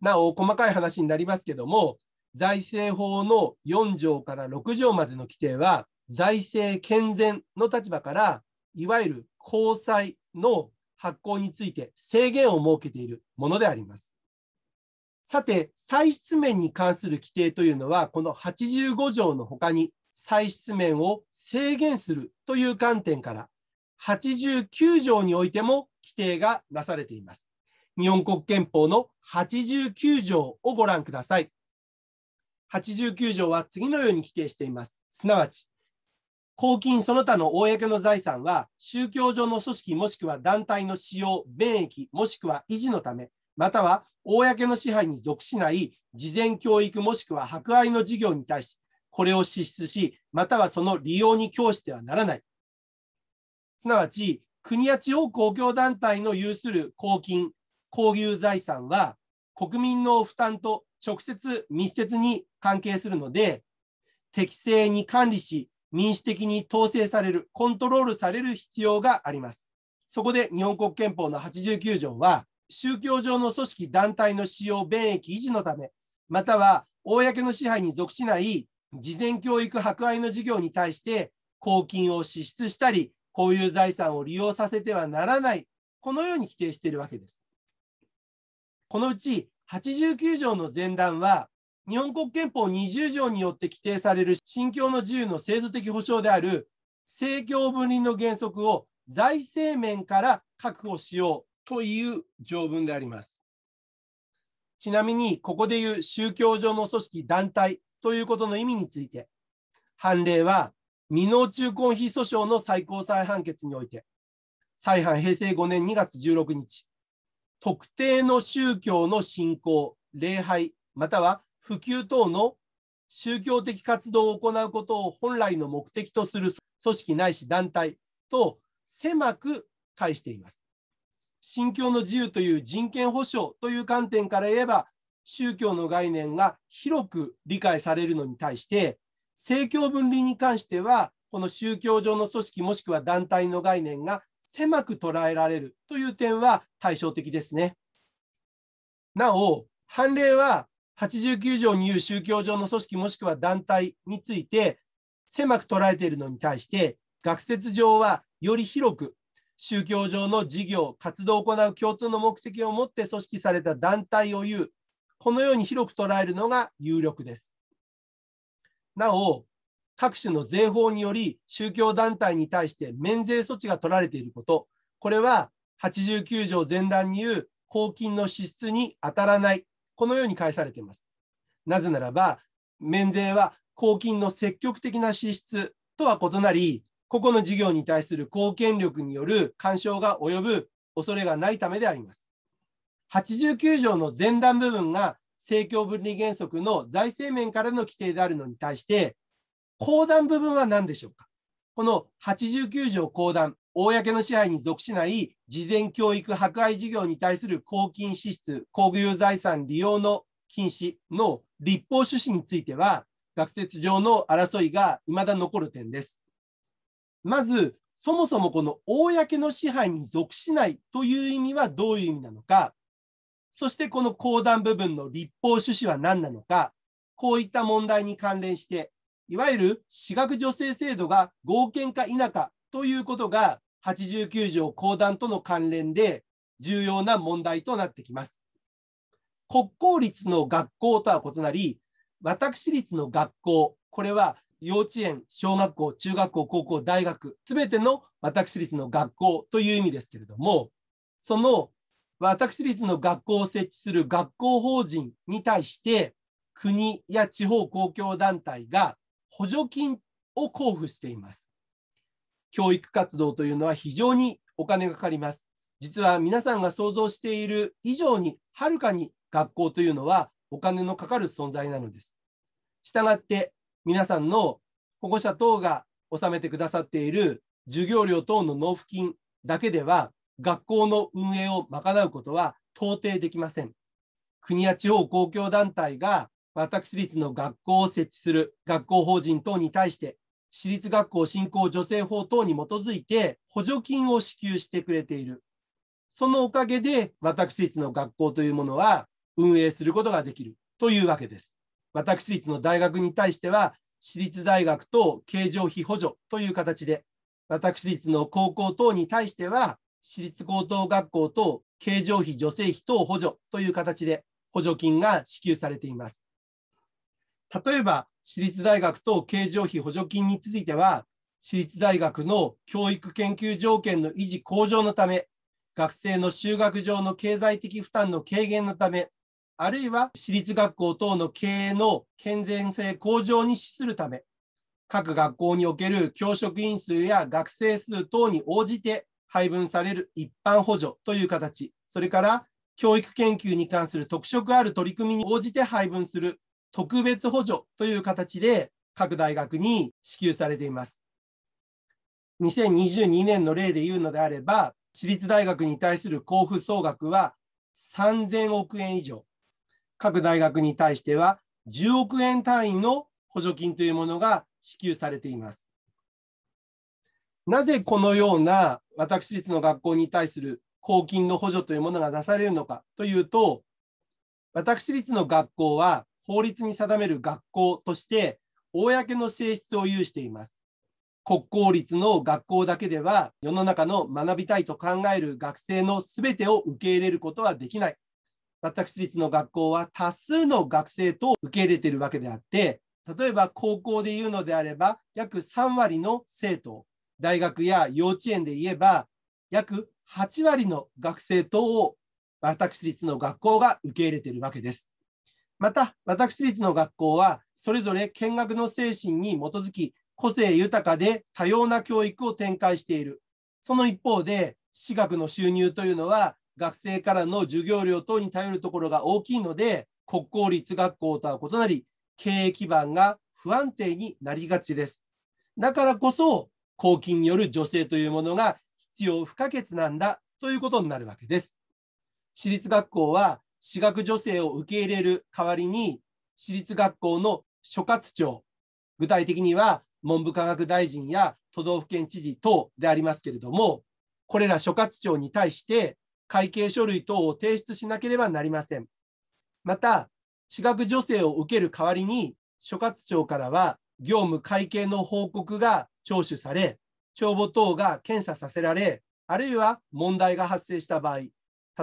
なお、細かい話になりますけども、財政法の4条から6条までの規定は、財政健全の立場から、いわゆる公債の発行について制限を設けているものであります。さて、歳出面に関する規定というのは、この85条の他に、歳出面を制限するという観点から、89条においても規定がなされています。日本国憲法の89条をご覧ください。89条は次のように規定しています。すなわち、公金その他の公の財産は、宗教上の組織もしくは団体の使用、便益もしくは維持のため、または公の支配に属しない事前教育もしくは博愛の事業に対し、これを支出し、またはその利用に供してはならない。すなわち、国や地方公共団体の有する公金、公有財産は、国民の負担と直接密接に関係するので、適正に管理し、民主的に統制される、コントロールされる必要があります。そこで日本国憲法の89条は、宗教上の組織団体の使用、便益維持のため、または公の支配に属しない事前教育博愛の事業に対して公金を支出したり、こういう財産を利用させてはならない、このように規定しているわけです。このうち89条の前段は、日本国憲法20条によって規定される信教の自由の制度的保障である政教分離の原則を財政面から確保しようという条文であります。ちなみに、ここでいう宗教上の組織団体ということの意味について、判例は未納中婚被訴訟の最高裁判決において、再判平成5年2月16日、特定の宗教の信仰、礼拝、または普及等の宗教的活動を行うことを本来の目的とする組織ないし団体と狭く介しています。信教の自由という人権保障という観点から言えば、宗教の概念が広く理解されるのに対して、政教分離に関しては、この宗教上の組織もしくは団体の概念が狭く捉えられるという点は対照的ですね。なお、判例は89条に言う宗教上の組織もしくは団体について狭く捉えているのに対して、学説上はより広く宗教上の事業、活動を行う共通の目的を持って組織された団体を言う、このように広く捉えるのが有力です。なお、各種の税法により宗教団体に対して免税措置が取られていること、これは89条前段に言う公金の支出に当たらない、このように返されています。なぜならば、免税は公金の積極的な支出とは異なり、個々の事業に対する貢献力による干渉が及ぶ恐れがないためであります。89条の前段部分が政教分離原則の財政面からの規定であるのに対して、後段部分は何でしょうかこの89条後段、公の支配に属しない事前教育破壊事業に対する公金支出、公有財産利用の禁止の立法趣旨については、学説上の争いが未だ残る点です。まず、そもそもこの公の支配に属しないという意味はどういう意味なのか、そしてこの後段部分の立法趣旨は何なのか、こういった問題に関連していわゆる私学助成制度が合憲か否かということが89条公団との関連で重要な問題となってきます。国公立の学校とは異なり、私立の学校、これは幼稚園、小学校、中学校、高校、大学、すべての私立の学校という意味ですけれども、その私立の学校を設置する学校法人に対して、国や地方公共団体が補助金を交付しています。教育活動というのは非常にお金がかかります。実は皆さんが想像している以上にはるかに学校というのはお金のかかる存在なのです。したがって皆さんの保護者等が納めてくださっている授業料等の納付金だけでは学校の運営を賄うことは到底できません。国や地方公共団体が私立の学校を設置する学校法人等に対して、私立学校振興助成法等に基づいて補助金を支給してくれている。そのおかげで私立の学校というものは運営することができるというわけです。私立の大学に対しては、私立大学と経常費補助という形で、私立の高校等に対しては、私立高等学校と経常費助成費等補助という形で補助金が支給されています。例えば私立大学と経常費補助金については私立大学の教育研究条件の維持向上のため学生の就学上の経済的負担の軽減のためあるいは私立学校等の経営の健全性向上に資するため各学校における教職員数や学生数等に応じて配分される一般補助という形それから教育研究に関する特色ある取り組みに応じて配分する特別補助という形で各大学に支給されています。2022年の例で言うのであれば、私立大学に対する交付総額は3000億円以上、各大学に対しては10億円単位の補助金というものが支給されています。なぜこのような私立の学校に対する公金の補助というものが出されるのかというと、私立の学校は法律に定める学校として公の性質を有しています。国公立の学校だけでは世の中の学びたいと考える学生の全てを受け入れることはできない。私立の学校は多数の学生と受け入れているわけであって、例えば高校で言うのであれば約3割の生徒、大学や幼稚園で言えば約8割の学生等を私立の学校が受け入れているわけです。また、私立の学校は、それぞれ見学の精神に基づき、個性豊かで多様な教育を展開している。その一方で、私学の収入というのは、学生からの授業料等に頼るところが大きいので、国公立学校とは異なり、経営基盤が不安定になりがちです。だからこそ、公金による助成というものが必要不可欠なんだということになるわけです。私立学校は私学助成を受け入れる代わりに、私立学校の所轄庁、具体的には文部科学大臣や都道府県知事等でありますけれども、これら所轄庁に対して会計書類等を提出しなければなりません。また、私学助成を受ける代わりに、所轄庁からは業務会計の報告が聴取され、帳簿等が検査させられ、あるいは問題が発生した場合、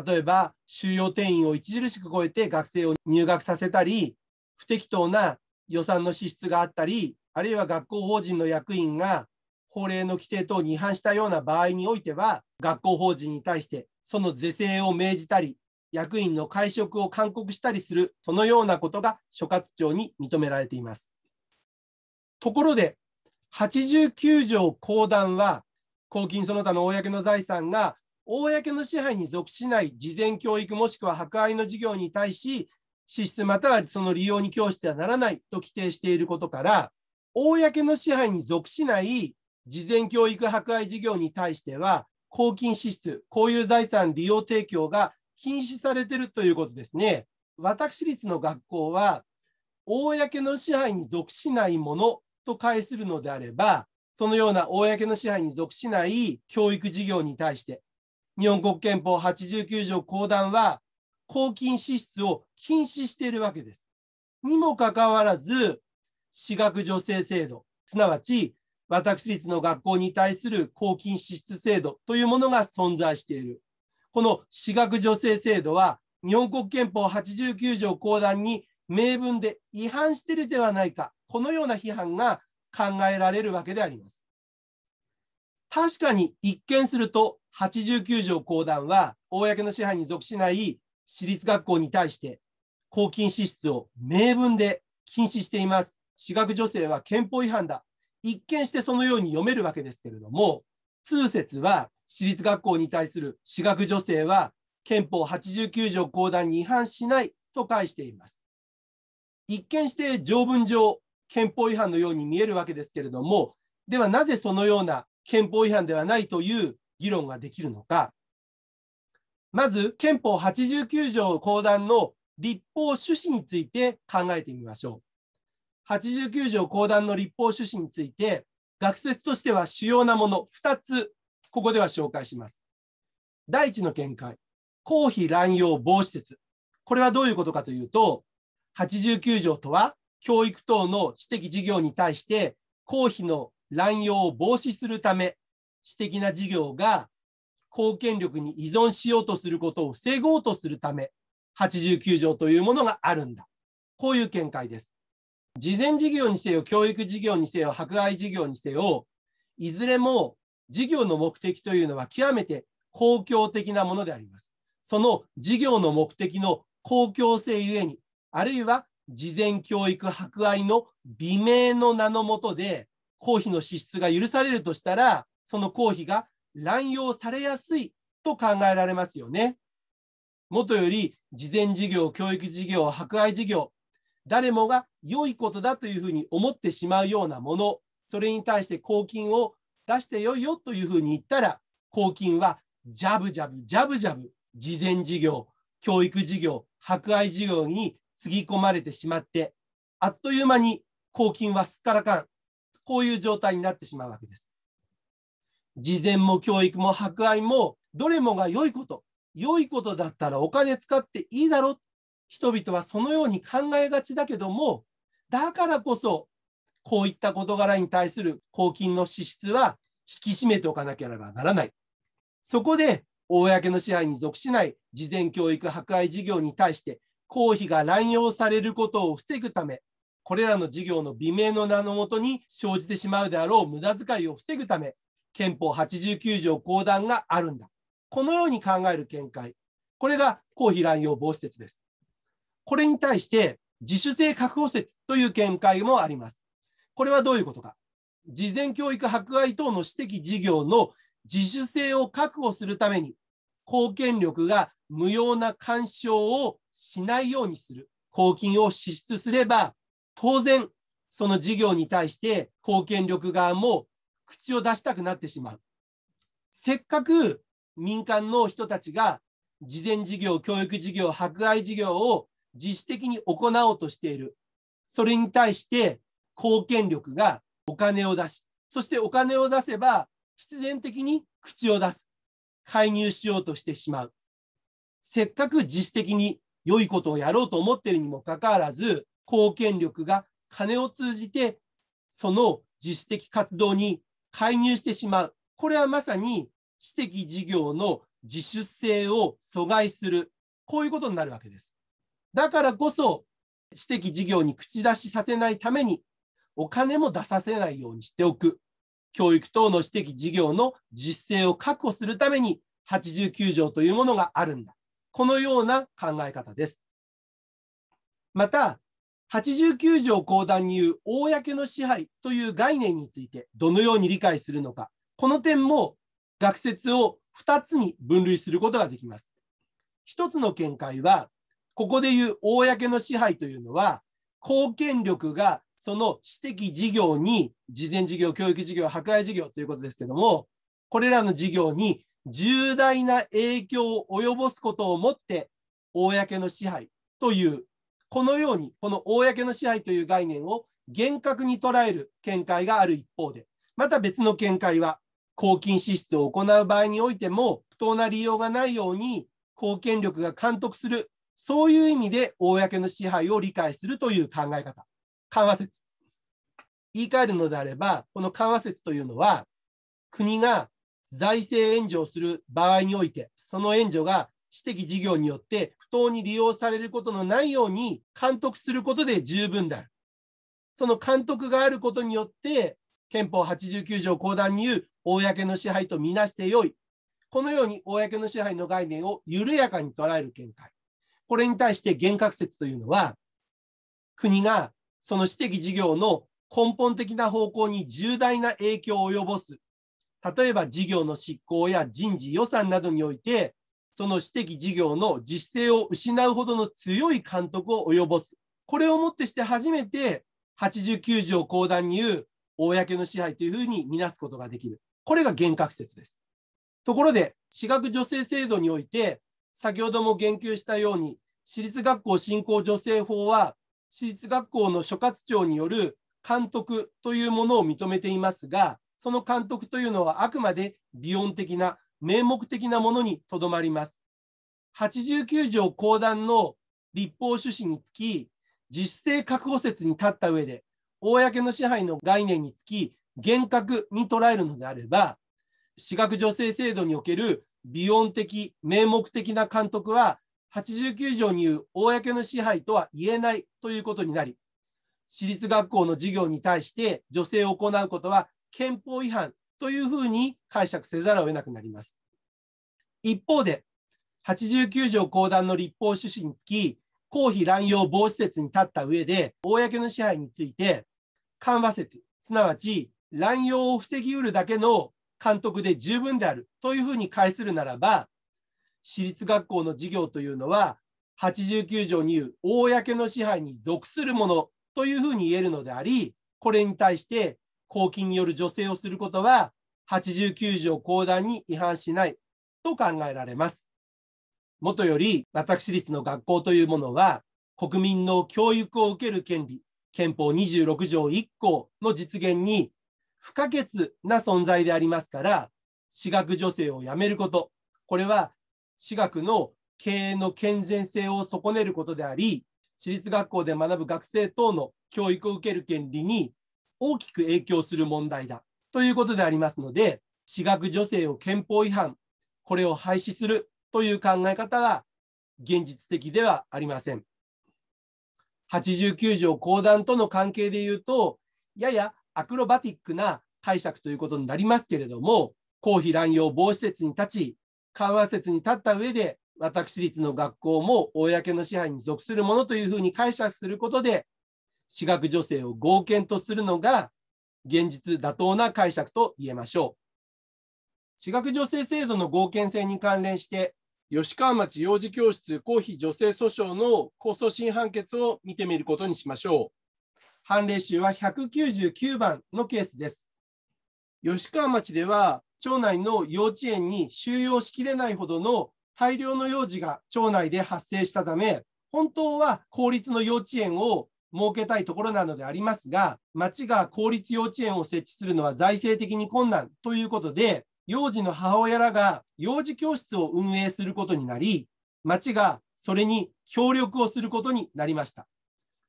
例えば収容定員を著しく超えて学生を入学させたり不適当な予算の支出があったりあるいは学校法人の役員が法令の規定等に違反したような場合においては学校法人に対してその是正を命じたり役員の会食を勧告したりするそのようなことが所轄庁に認められています。ところで89条公団は公金その他の公の財産が公の支配に属しない事前教育もしくは博愛の事業に対し、支出またはその利用に供してはならないと規定していることから、公の支配に属しない事前教育博愛事業に対しては、公金支出、公有財産利用提供が禁止されているということですね。私立の学校は、公の支配に属しないものと返するのであれば、そのような公の支配に属しない教育事業に対して、日本国憲法89条公団は、公金支出を禁止しているわけです。にもかかわらず、私学助成制度、すなわち私立の学校に対する公金支出制度というものが存在している。この私学助成制度は、日本国憲法89条公団に明文で違反しているではないか、このような批判が考えられるわけであります。確かに一見すると89条公団は公の支配に属しない私立学校に対して公金支出を明文で禁止しています。私学女性は憲法違反だ。一見してそのように読めるわけですけれども、通説は私立学校に対する私学女性は憲法89条公団に違反しないと解しています。一見して条文上憲法違反のように見えるわけですけれども、ではなぜそのような憲法違反ではないという議論ができるのか、まず憲法89条公団の立法趣旨について考えてみましょう。89条公団の立法趣旨について、学説としては主要なもの2つ、ここでは紹介します。第1の見解、公費乱用防止説。これはどういうことかというと、89条とは教育等の私的事業に対して公費の乱用を防止するため、私的な事業が公権力に依存しようとすることを防ごうとするため、89条というものがあるんだ。こういう見解です。事前事業にせよ、教育事業にせよ、迫害事業にせよ、いずれも事業の目的というのは極めて公共的なものであります。その事業の目的の公共性ゆえに、あるいは事前教育迫害の美名の名のもとで、公費の支出が許されるとしたら、その公費が乱用されやすいと考えられますよね。もとより、事前事業、教育事業、博愛事業、誰もが良いことだというふうに思ってしまうようなもの、それに対して公金を出してよいよというふうに言ったら、公金はジャブジャブ、ジャブジャブ、事前事業、教育事業、博愛事業につぎ込まれてしまって、あっという間に公金はすっからかん、こういう状態になってしまうわけです。事前も教育も博愛もどれもが良いこと、良いことだったらお金使っていいだろ人々はそのように考えがちだけども、だからこそ、こういった事柄に対する公金の支出は引き締めておかなければならない。そこで、公の支配に属しない事前教育博愛事業に対して、公費が乱用されることを防ぐため、これらの事業の美名の名のもとに生じてしまうであろう無駄遣いを防ぐため、憲法89条公団があるんだ。このように考える見解。これが公費乱用防止説です。これに対して自主性確保説という見解もあります。これはどういうことか。事前教育迫害等の私的事業の自主性を確保するために、公権力が無用な干渉をしないようにする公金を支出すれば、当然、その事業に対して貢献力側も口を出したくなってしまう。せっかく民間の人たちが事前事業、教育事業、博愛事業を自主的に行おうとしている。それに対して貢献力がお金を出し、そしてお金を出せば必然的に口を出す。介入しようとしてしまう。せっかく自主的に良いことをやろうと思っているにもかかわらず、貢献力が金を通じてその自主的活動に介入してしまう。これはまさに私的事業の自主性を阻害する。こういうことになるわけです。だからこそ、私的事業に口出しさせないために、お金も出させないようにしておく。教育等の私的事業の実践を確保するために、89条というものがあるんだ。このような考え方です。また、89条公段に言う公の支配という概念についてどのように理解するのか、この点も学説を2つに分類することができます。1つの見解は、ここで言う公の支配というのは、公権力がその私的事業に、事前事業、教育事業、博愛事業ということですけども、これらの事業に重大な影響を及ぼすことをもって、公の支配というこのように、この公の支配という概念を厳格に捉える見解がある一方で、また別の見解は、公金支出を行う場合においても、不当な利用がないように、公権力が監督する、そういう意味で公の支配を理解するという考え方。緩和説。言い換えるのであれば、この緩和説というのは、国が財政援助をする場合において、その援助が私的事業によって不当に利用されることのないように監督することで十分である。その監督があることによって、憲法89条公団に言う公の支配とみなしてよい。このように公の支配の概念を緩やかに捉える見解。これに対して厳格説というのは、国がその私的事業の根本的な方向に重大な影響を及ぼす。例えば事業の執行や人事予算などにおいて、その私的事業の自主性を失うほどの強い監督を及ぼす。これをもってして初めて89条公団に言う公の支配というふうに見なすことができる。これが厳格説です。ところで、私学助成制度において、先ほども言及したように、私立学校振興助成法は、私立学校の所轄庁による監督というものを認めていますが、その監督というのはあくまで理論的な名目的なものにとどまります。89条公団の立法趣旨につき、自主性確保説に立った上で、公の支配の概念につき、厳格に捉えるのであれば、私学助成制度における美音的、名目的な監督は、89条に言う公の支配とは言えないということになり、私立学校の授業に対して助成を行うことは憲法違反というふうに解釈せざるを得なくなります。一方で、89条公団の立法趣旨につき、公費乱用防止説に立った上で、公の支配について、緩和説、すなわち乱用を防ぎうるだけの監督で十分であるというふうに解するならば、私立学校の授業というのは、89条に言う公の支配に属するものというふうに言えるのであり、これに対して公金による助成をすることは、89条公団に違反しないと考えられます。もとより、私立の学校というものは、国民の教育を受ける権利、憲法26条1項の実現に不可欠な存在でありますから、私学助成をやめること、これは私学の経営の健全性を損ねることであり、私立学校で学ぶ学生等の教育を受ける権利に大きく影響する問題だということでありますので、私学助成を憲法違反、これを廃止するという考え方は現実的ではありません。89条公団との関係でいうと、ややアクロバティックな解釈ということになりますけれども、公費乱用防止施設に立ち、緩和施設に立った上で、私立の学校も公の支配に属するものというふうに解釈することで、私学女性を合憲とするのが現実妥当な解釈と言えましょう。私学女性制度の合憲性に関連して、吉川町幼児教室公費助成訴訟の控訴審判決を見てみることにしましょう。判例集は199番のケースです。吉川町では、町内の幼稚園に収容しきれないほどの大量の幼児が町内で発生したため、本当は公立の幼稚園を設けたいところなのでありますが、町が公立幼稚園を設置するのは財政的に困難ということで、幼児の母親らが幼児教室を運営することになり、町がそれに協力をすることになりました。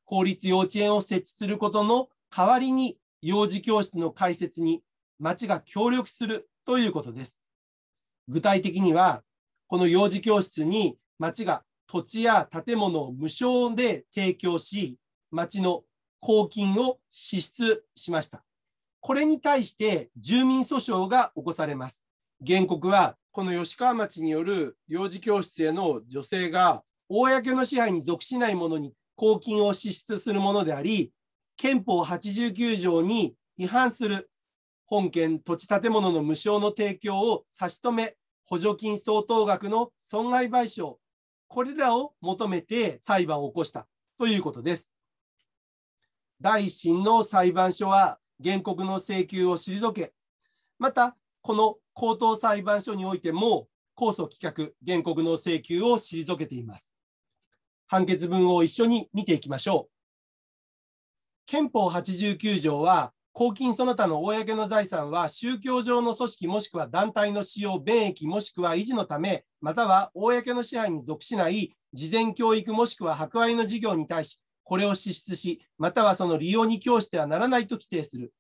公立幼稚園を設置することの代わりに、幼児教室の開設に町が協力するということです。具体的には、この幼児教室に町が土地や建物を無償で提供し、町の公金を支出しました。これに対して住民訴訟が起こされます。原告はこの吉川町による幼児教室への女性が公の支配に属しない者に公金を支出するものであり、憲法89条に違反する本件土地建物の無償の提供を差し止め、補助金相当額の損害賠償、これらを求めて裁判を起こしたということです。第1審の裁判所は原告の請求を退け、また、この高等裁判所においても、控訴棄却、原告の請求を退けています。判決文を一緒に見ていきましょう。憲法89条は、公金その他の公の財産は宗教上の組織もしくは団体の使用、便益もしくは維持のため、または公の支配に属しない事前教育もしくは博愛の事業に対し、これを支出し、またはその利用に供してはならないと規定する。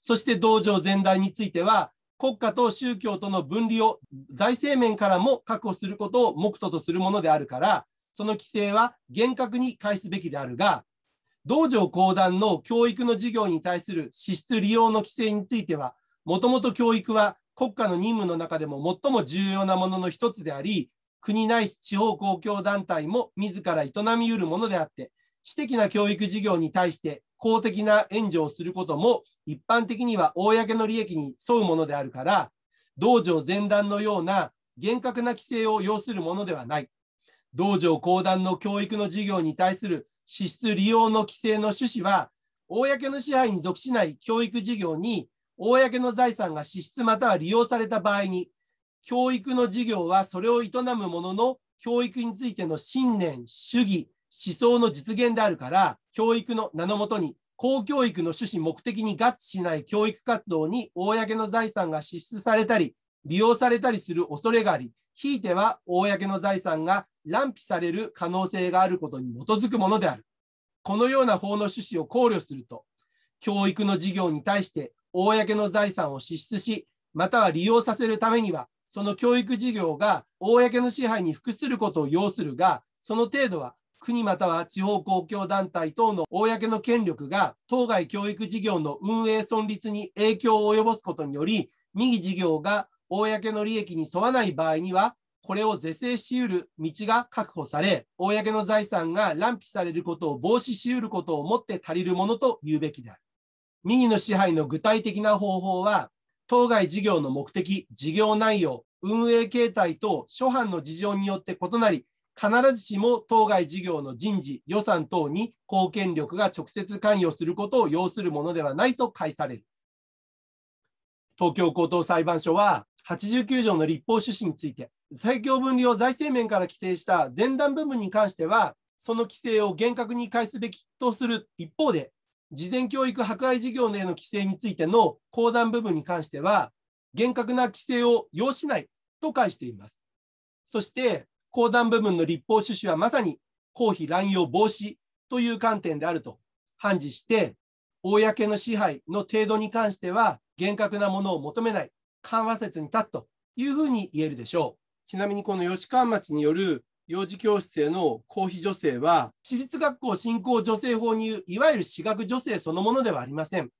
そして道場全体については、国家と宗教との分離を財政面からも確保することを目途とするものであるから、その規制は厳格に返すべきであるが、道場公団の教育の事業に対する支出利用の規制については、もともと教育は国家の任務の中でも最も重要なものの一つであり、国ないし地方公共団体も自ら営みうるものであって、私的な教育事業に対して公的な援助をすることも一般的には公の利益に沿うものであるから道場前段のような厳格な規制を要するものではない道場公団の教育の事業に対する支出利用の規制の趣旨は公の支配に属しない教育事業に公の財産が支出または利用された場合に教育の事業はそれを営む者の教育についての信念主義思想の実現であるから、教育の名のもとに、公教育の趣旨目的に合致しない教育活動に公の財産が支出されたり、利用されたりする恐れがあり、ひいては公の財産が乱否される可能性があることに基づくものである。このような法の趣旨を考慮すると、教育の事業に対して公の財産を支出し、または利用させるためには、その教育事業が公の支配に服することを要するが、その程度は国または地方公共団体等の公の権力が当該教育事業の運営存立に影響を及ぼすことにより、右事業が公の利益に沿わない場合には、これを是正しうる道が確保され、公の財産が乱費されることを防止しうることをもって足りるものと言うべきである。右の支配の具体的な方法は、当該事業の目的、事業内容、運営形態等諸般の事情によって異なり、必ずしも当該事業の人事、予算等に貢献力が直接関与することを要するものではないと解される。東京高等裁判所は89条の立法趣旨について、最強分離を財政面から規定した前段部分に関しては、その規制を厳格に返すべきとする一方で、事前教育迫害事業への規制についての後段部分に関しては、厳格な規制を要しないと返しています。そして、後段部分の立法趣旨はまさに公費乱用防止という観点であると判事して、公の支配の程度に関しては厳格なものを求めない、緩和説に立つというふうに言えるでしょう。ちなみにこの吉川町による幼児教室への公費助成は、私立学校振興助成法にいういわゆる私学助成そのものではありません。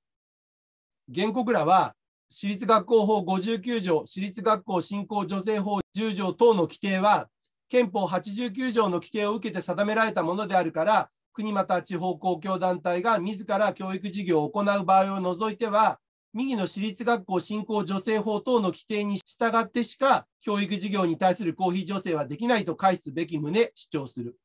原告らは、私立学校法59条、私立学校振興助成法10条等の規定は、憲法89条の規定を受けて定められたものであるから、国また地方公共団体が自ら教育事業を行う場合を除いては、右の私立学校振興助成法等の規定に従ってしか教育事業に対する公費助成はできないと返すべき旨主張する。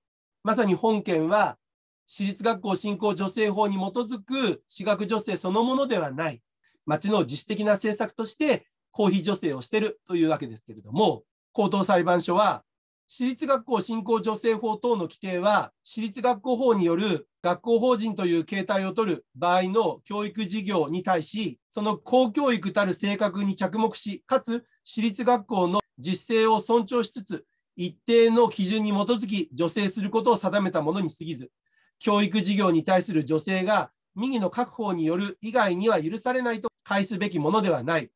まさに本件は、私立学校振興助成法に基づく私学助成そのものではない、町の自主的な政策として公費助成をしているというわけですけれども、高等裁判所は私立学校振興助成法等の規定は、私立学校法による学校法人という形態を取る場合の教育事業に対し、その公教育たる性格に着目し、かつ私立学校の実践を尊重しつつ、一定の基準に基づき助成することを定めたものに過ぎず、教育事業に対する助成が右の確保による以外には許されないと返すべきものではない。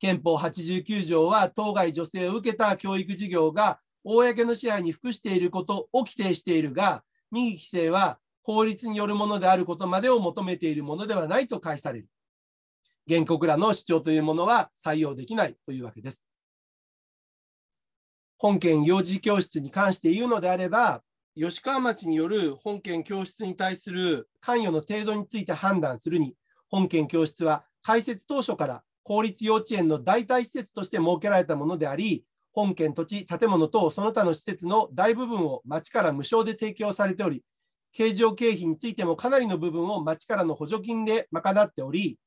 憲法89条は当該助成を受けた教育事業が公の支配に服していることを規定しているが、右規制は法律によるものであることまでを求めているものではないと返される。原告らの主張というものは採用できないというわけです。本件幼児教室に関して言うのであれば、吉川町による本件教室に対する関与の程度について判断するに、本件教室は開設当初から公立幼稚園の代替施設として設けられたものであり、本県土地、建物等その他の施設の大部分を町から無償で提供されており、経常経費についてもかなりの部分を町からの補助金で賄っており、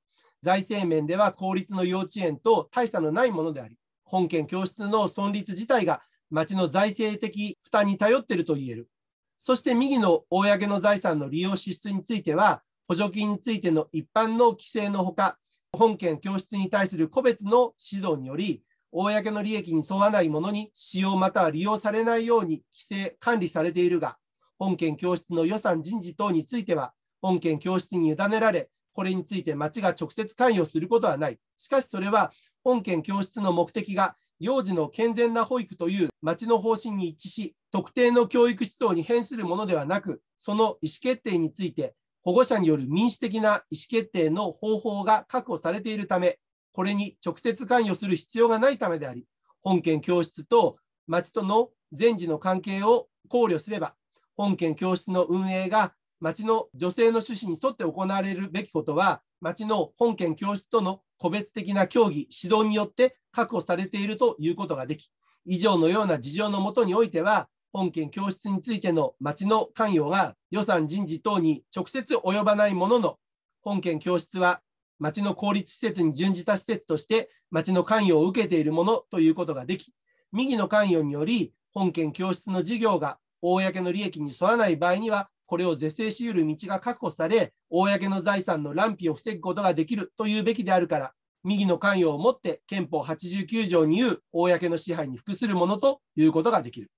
財政面では公立の幼稚園と大差のないものであり、本県教室の存立自体が町の財政的負担に頼っていると言える。そして右の公の財産の利用支出については、補助金についての一般の規制のほか、本県教室に対する個別の指導により、公の利益に沿わないものに使用または利用されないように規制・管理されているが、本件教室の予算人事等については、本件教室に委ねられ、これについて町が直接関与することはない。しかしそれは、本件教室の目的が幼児の健全な保育という町の方針に一致し、特定の教育思想に変するものではなく、その意思決定について、保護者による民主的な意思決定の方法が確保されているため、これに直接関与する必要がないためであり、本県教室と町との善事の関係を考慮すれば、本県教室の運営が町の女性の趣旨に沿って行われるべきことは、町の本県教室との個別的な協議、指導によって確保されているということができ、以上のような事情のもとにおいては、本件教室についての町の関与が予算人事等に直接及ばないものの、本件教室は町の公立施設に準じた施設として町の関与を受けているものということができ、右の関与により本県教室の事業が公の利益に沿わない場合には、これを是正しうる道が確保され、公の財産の乱費を防ぐことができるというべきであるから、右の関与をもって憲法89条に言う公の支配に服するものということができる。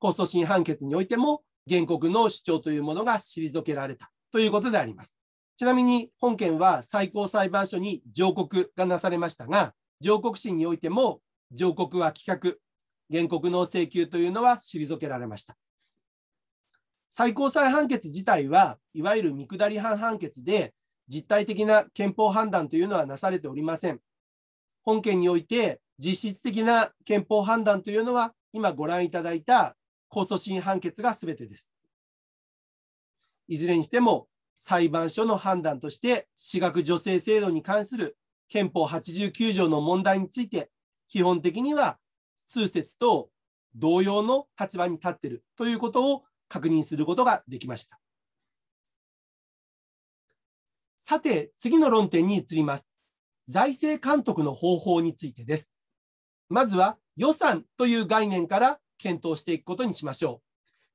控訴審判決においても、原告の主張というものが退けられたということであります。ちなみに本件は最高裁判所に上告がなされましたが、上告審においても上告は棄却、原告の請求というのは退けられました。最高裁判決自体はいわゆる見下り判判決で実体的な憲法判断というのはなされておりません。本件において実質的な憲法判断というのは今ご覧いただいた控訴審判決がすべてです。いずれにしても裁判所の判断として私学助成制度に関する憲法89条の問題について基本的には通説と同様の立場に立っているということを確認することができました。さて、次の論点に移ります。財政監督の方法についてです。まずは予算という概念から検討していくことにしましょ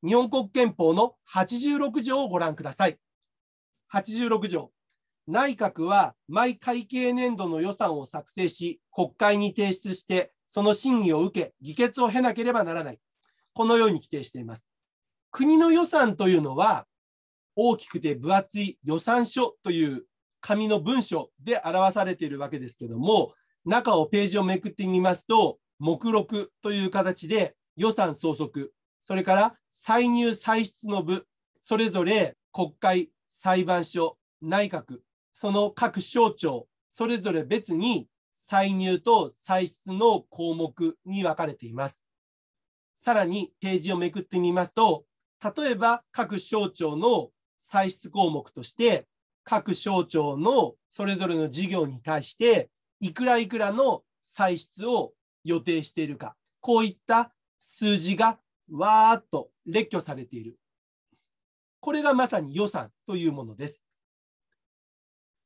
う。日本国憲法の86条をご覧ください。86条、内閣は毎会計年度の予算を作成し、国会に提出して、その審議を受け、議決を経なければならない。このように規定しています。国の予算というのは、大きくて分厚い予算書という紙の文書で表されているわけですけども、中をページをめくってみますと、目録という形で予算総則、それから歳入歳出の部、それぞれ国会裁判所、内閣、その各省庁、それぞれ別に歳入と歳出の項目に分かれています。さらにページをめくってみますと、例えば各省庁の歳出項目として、各省庁のそれぞれの事業に対して、いくらいくらの歳出を予定しているか、こういった数字がわーっと列挙されている。これがまさに予算というものです。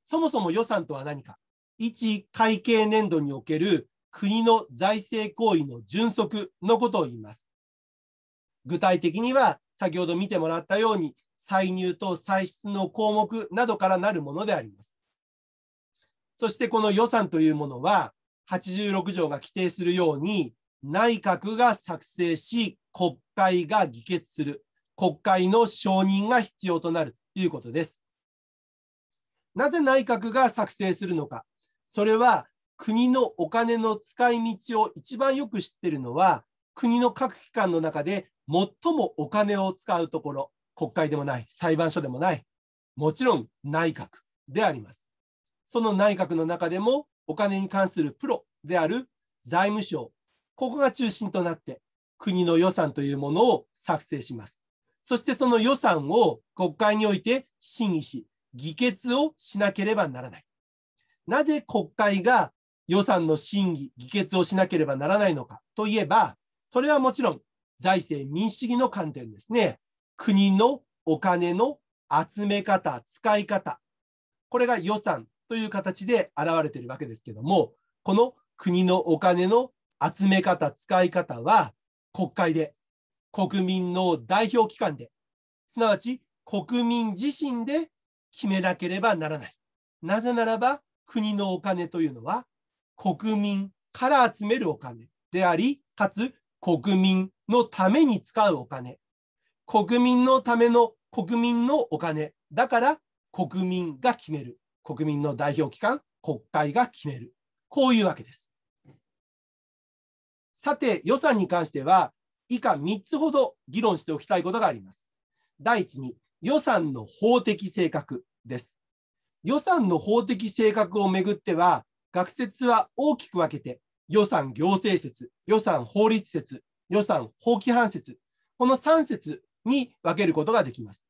そもそも予算とは何か。1会計年度における国の財政行為の準則のことを言います。具体的には、先ほど見てもらったように、歳入と歳出の項目などからなるものであります。そしてこの予算というものは、86条が規定するように、内閣が作成し、国会が議決する。国会の承認が必要となるということです。なぜ内閣が作成するのか。それは国のお金の使い道を一番よく知ってるのは、国の各機関の中で最もお金を使うところ、国会でもない、裁判所でもない、もちろん内閣であります。その内閣の中でもお金に関するプロである財務省、ここが中心となって国の予算というものを作成します。そしてその予算を国会において審議し、議決をしなければならない。なぜ国会が予算の審議、議決をしなければならないのかといえば、それはもちろん財政民主主義の観点ですね。国のお金の集め方、使い方。これが予算という形で現れているわけですけども、この国のお金の集め方、使い方は国会で国民の代表機関で、すなわち国民自身で決めなければならない。なぜならば、国のお金というのは、国民から集めるお金であり、かつ国民のために使うお金。国民のための国民のお金。だから国民が決める。国民の代表機関、国会が決める。こういうわけです。さて、予算に関しては、以下3つほど議論しておきたいことがあります。第一に、予算の法的性格です。予算の法的性格をめぐっては、学説は大きく分けて、予算行政説、予算法律説、予算法規範説、この3説に分けることができます。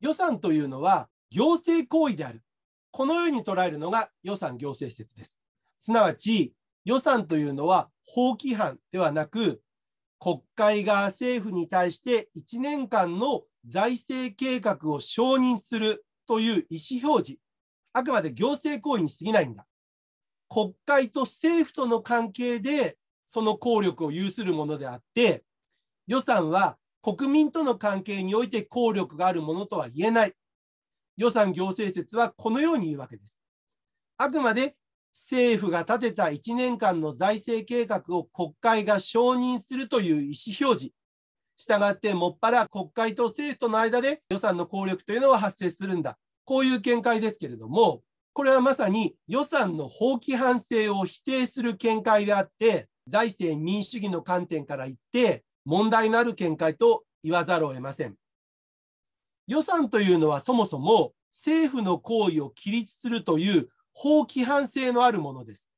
予算というのは行政行為である。このように捉えるのが予算行政説です。すなわち、予算というのは法規範ではなく、国会が政府に対して1年間の財政計画を承認するという意思表示、あくまで行政行為に過ぎないんだ。国会と政府との関係でその効力を有するものであって、予算は国民との関係において効力があるものとは言えない。予算行政説はこのように言うわけです。あくまで政府が立てた1年間の財政計画を国会が承認するという意思表示。したがってもっぱら国会と政府との間で予算の効力というのは発生するんだ。こういう見解ですけれども、これはまさに予算の法規反省を否定する見解であって、財政民主主義の観点から言って、問題のある見解と言わざるを得ません。予算というのはそもそも政府の行為を規律するという法規範性のあるものです。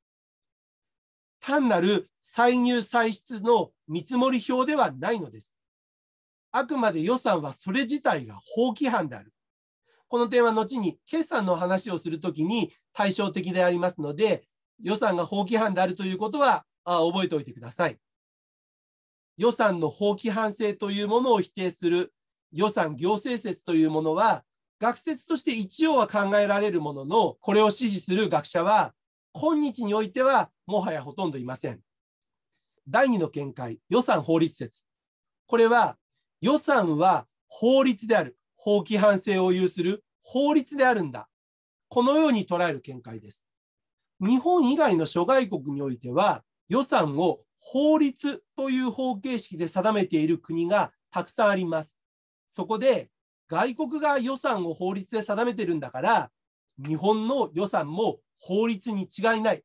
単なる歳入歳出の見積もり表ではないのです。あくまで予算はそれ自体が法規範である。この点は後に決算の話をするときに対照的でありますので、予算が法規範であるということは覚えておいてください。予算の法規範性というものを否定する予算行政説というものは、学説として一応は考えられるものの、これを支持する学者は、今日においてはもはやほとんどいません。第2の見解、予算法律説。これは、予算は法律である、法規範性を有する法律であるんだ。このように捉える見解です。日本以外の諸外国においては、予算を法律という方形式で定めている国がたくさんあります。そこで外国が予算を法律で定めてるんだから、日本の予算も法律に違いない。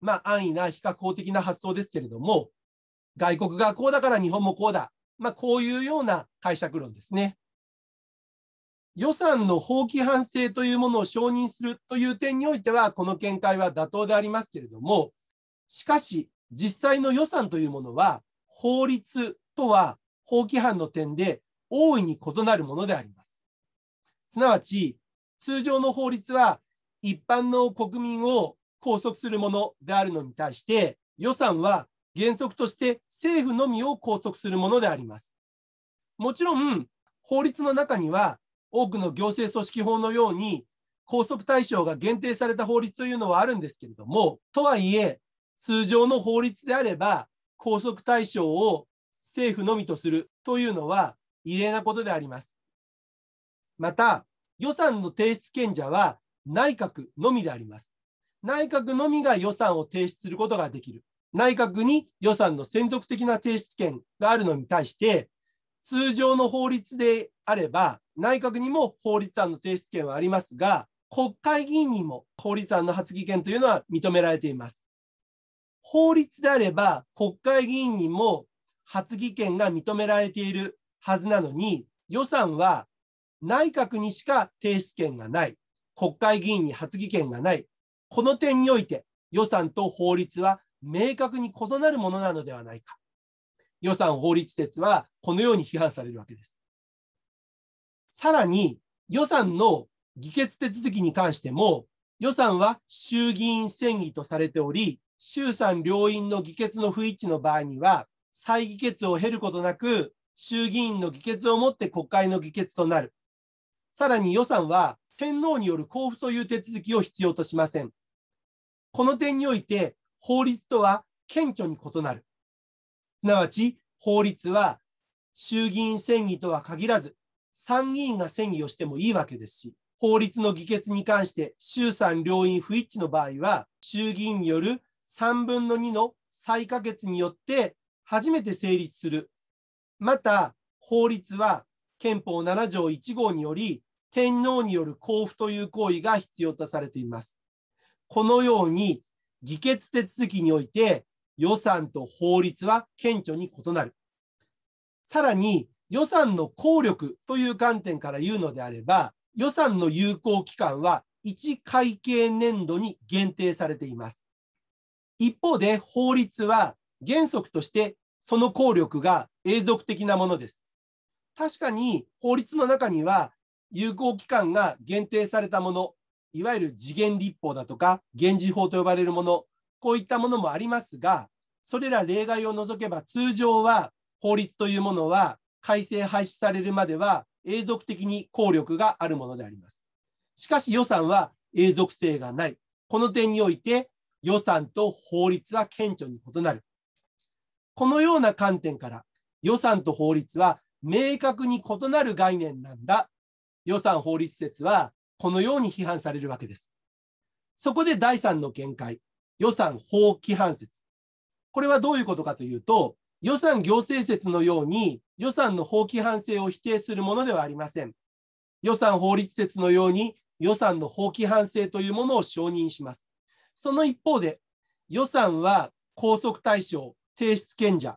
まあ、安易な比較法的な発想ですけれども、外国がこうだから日本もこうだ。まあ、こういうような解釈論ですね。予算の法規範性というものを承認するという点においては、この見解は妥当でありますけれども、しかし、実際の予算というものは、法律とは法規範の点で大いに異なるものであります。すなわち、通常の法律は一般の国民を拘束するものであるのに対して、予算は原則として政府のみを拘束するものであります。もちろん、法律の中には多くの行政組織法のように拘束対象が限定された法律というのはあるんですけれども、とはいえ、通常の法律であれば拘束対象を政府のみとするというのは異例なことであります。また、予算の提出権者は内閣のみであります。内閣のみが予算を提出することができる。内閣に予算の専属的な提出権があるのに対して、通常の法律であれば、内閣にも法律案の提出権はありますが、国会議員にも法律案の発議権というのは認められています。法律であれば、国会議員にも発議権が認められているはずなのに、予算は内閣にしか提出権がない、国会議員に発議権がない、この点において予算と法律は明確に異なるものなのではないか。予算法律説はこのように批判されるわけです。さらに予算の議決手続きに関しても予算は衆議院選議とされており衆参両院の議決の不一致の場合には再議決を経ることなく衆議院の議決をもって国会の議決となる。さらに予算は天皇による交付という手続きを必要としません。この点において法律とは顕著に異なる。すなわち法律は衆議院選議とは限らず参議院が選議をしてもいいわけですし、法律の議決に関して衆参両院不一致の場合は衆議院による3分の2の再可決によって初めて成立するまた、法律は憲法7条1号により、天皇による交付という行為が必要とされています。このように、議決手続きにおいて予算と法律は顕著に異なる。さらに、予算の効力という観点から言うのであれば、予算の有効期間は1会計年度に限定されています。一方で法律は原則としてその効力が永続的なものです。確かに法律の中には有効期間が限定されたもの、いわゆる次元立法だとか、現時法と呼ばれるもの、こういったものもありますが、それら例外を除けば通常は法律というものは改正廃止されるまでは永続的に効力があるものであります。しかし予算は永続性がない。この点において予算と法律は顕著に異なる。このような観点から予算と法律は明確に異なる概念なんだ。予算法律説はこのように批判されるわけです。そこで第3の見解、予算法規範説。これはどういうことかというと、予算行政説のように予算の法規範性を否定するものではありません。予算法律説のように予算の法規範性というものを承認します。その一方で、予算は拘束対象、提出権者、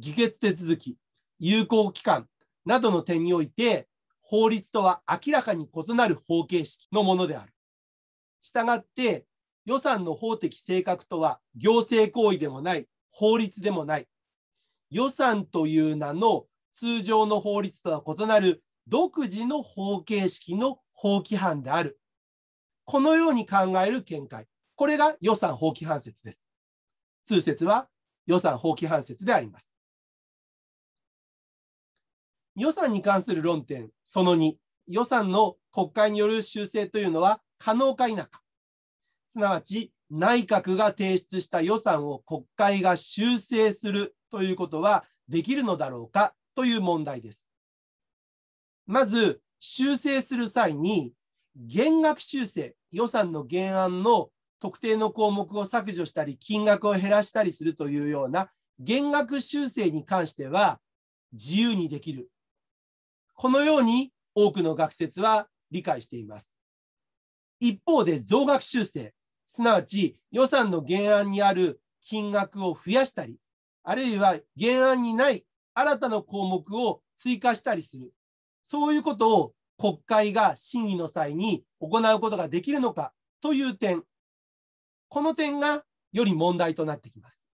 議決手続き、有効期間などの点において、法律とは明らかに異なる法形式のものである。したがって、予算の法的性格とは行政行為でもない、法律でもない。予算という名の通常の法律とは異なる独自の法形式の法規範である。このように考える見解。これが予算法規範説です。通説は予算法規範説であります。予算に関する論点、その2、予算の国会による修正というのは可能か否か、すなわち内閣が提出した予算を国会が修正するということはできるのだろうかという問題です。まず、修正する際に、減額修正、予算の原案の特定の項目を削除したり、金額を減らしたりするというような減額修正に関しては、自由にできるこのように多くの学説は理解しています。一方で増額修正、すなわち予算の原案にある金額を増やしたり、あるいは原案にない新たな項目を追加したりする、そういうことを国会が審議の際に行うことができるのかという点、この点がより問題となってきます。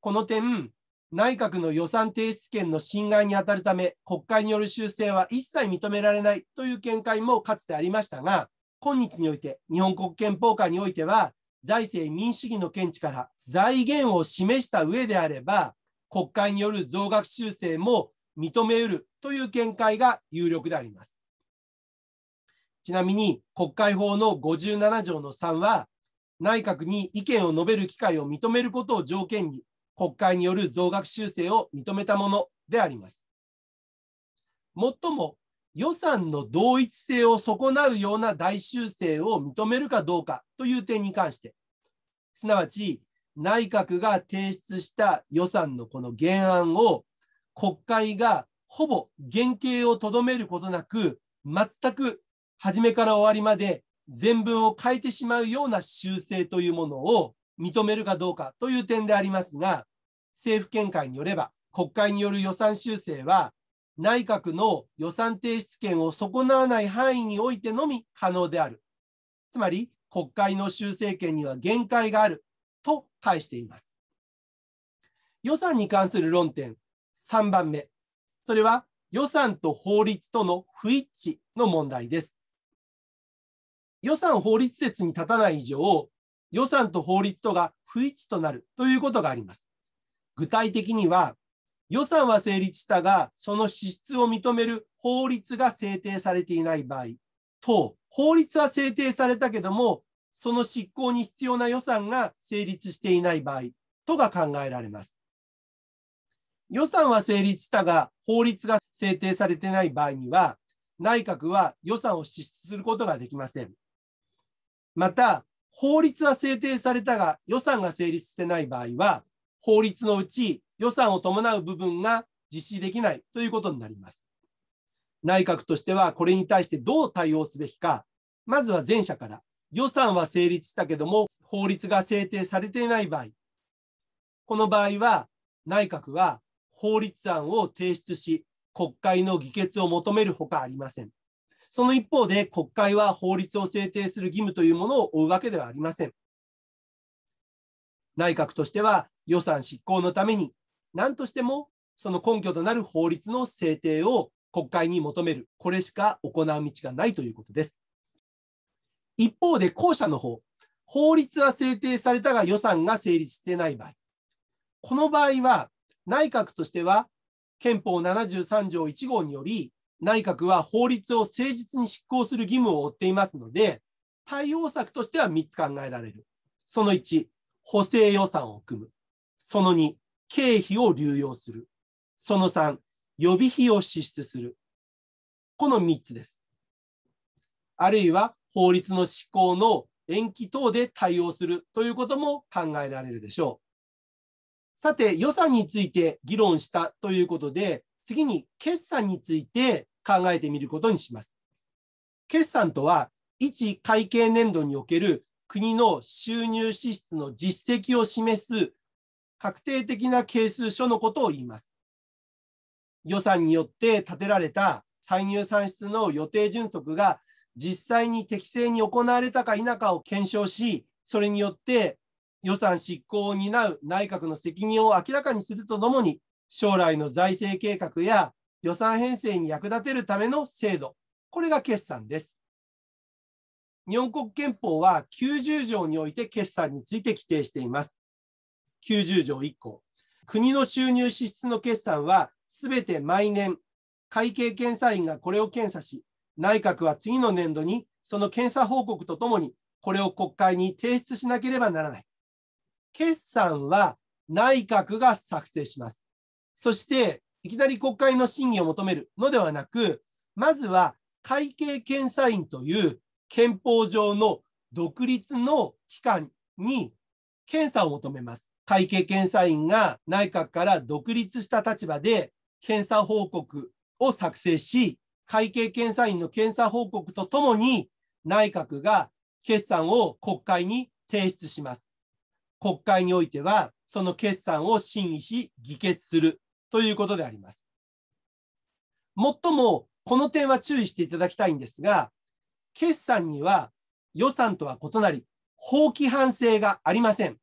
この点、内閣の予算提出権の侵害に当たるため、国会による修正は一切認められないという見解もかつてありましたが、今日において、日本国憲法下においては、財政民主主義の見地から財源を示した上であれば、国会による増額修正も認めうるという見解が有力であります。ちなみに国会法の57条の3は内閣に意見を述べる機会を認めることを条件に国会による増額修正を認めたものであります。もっとも、予算の同一性を損なうような大修正を認めるかどうかという点に関して、すなわち内閣が提出した予算のこの原案を国会がほぼ原型をとどめることなく、全く初めから終わりまで全文を変えてしまうような修正というものを認めるかどうかという点でありますが、政府見解によれば、国会による予算修正は、内閣の予算提出権を損なわない範囲においてのみ可能である。つまり、国会の修正権には限界があると返しています。予算に関する論点3番目。それは予算と法律との不一致の問題です。予算法律説に立たない以上、予算と法律とが不一致となるということがあります。具体的には、予算は成立したが、その支出を認める法律が制定されていない場合と、法律は制定されたけども、その執行に必要な予算が成立していない場合とが考えられます。予算は成立したが、法律が制定されてない場合には、内閣は予算を支出することができません。また、法律は制定されたが予算が成立してない場合は、法律のうち予算を伴う部分が実施できないということになります。内閣としてはこれに対してどう対応すべきか、まずは前者から、予算は成立したけども法律が制定されていない場合、この場合は内閣は法律案を提出し、国会の議決を求めるほかありません。その一方で国会は法律を制定する義務というものを負うわけではありません。内閣としては予算執行のために何としてもその根拠となる法律の制定を国会に求める、これしか行う道がないということです。一方で後者の方、法律は制定されたが予算が成立してない場合、この場合は内閣としては憲法73条1号により内閣は法律を誠実に執行する義務を負っていますので、対応策としては3つ考えられる。その1、補正予算を組む。その2、経費を流用する。その3、予備費を支出する。この3つです。あるいは法律の施行の延期等で対応するということも考えられるでしょう。さて、予算について議論したということで、次に決算について考えてみることにします。決算とは、一会計年度における国の収入支出の実績を示す確定的な係数書のことを言います。予算によって立てられた歳入算出の予定準則が実際に適正に行われたか否かを検証し、それによって予算執行を担う内閣の責任を明らかにするとともに、将来の財政計画や予算編成に役立てるための制度、これが決算です。日本国憲法は90条において決算について規定しています。90条1項。国の収入支出の決算は、すべて毎年、会計検査院がこれを検査し、内閣は次の年度にその検査報告とともに、これを国会に提出しなければならない。決算は内閣が作成します。そしていきなり国会の審議を求めるのではなく、まずは会計検査院という憲法上の独立の機関に検査を求めます。会計検査院が内閣から独立した立場で検査報告を作成し、会計検査院の検査報告とともに内閣が決算を国会に提出します。国会においては、その決算を審議し、議決するということであります。もっとも、この点は注意していただきたいんですが、決算には予算とは異なり、法規範性がありません。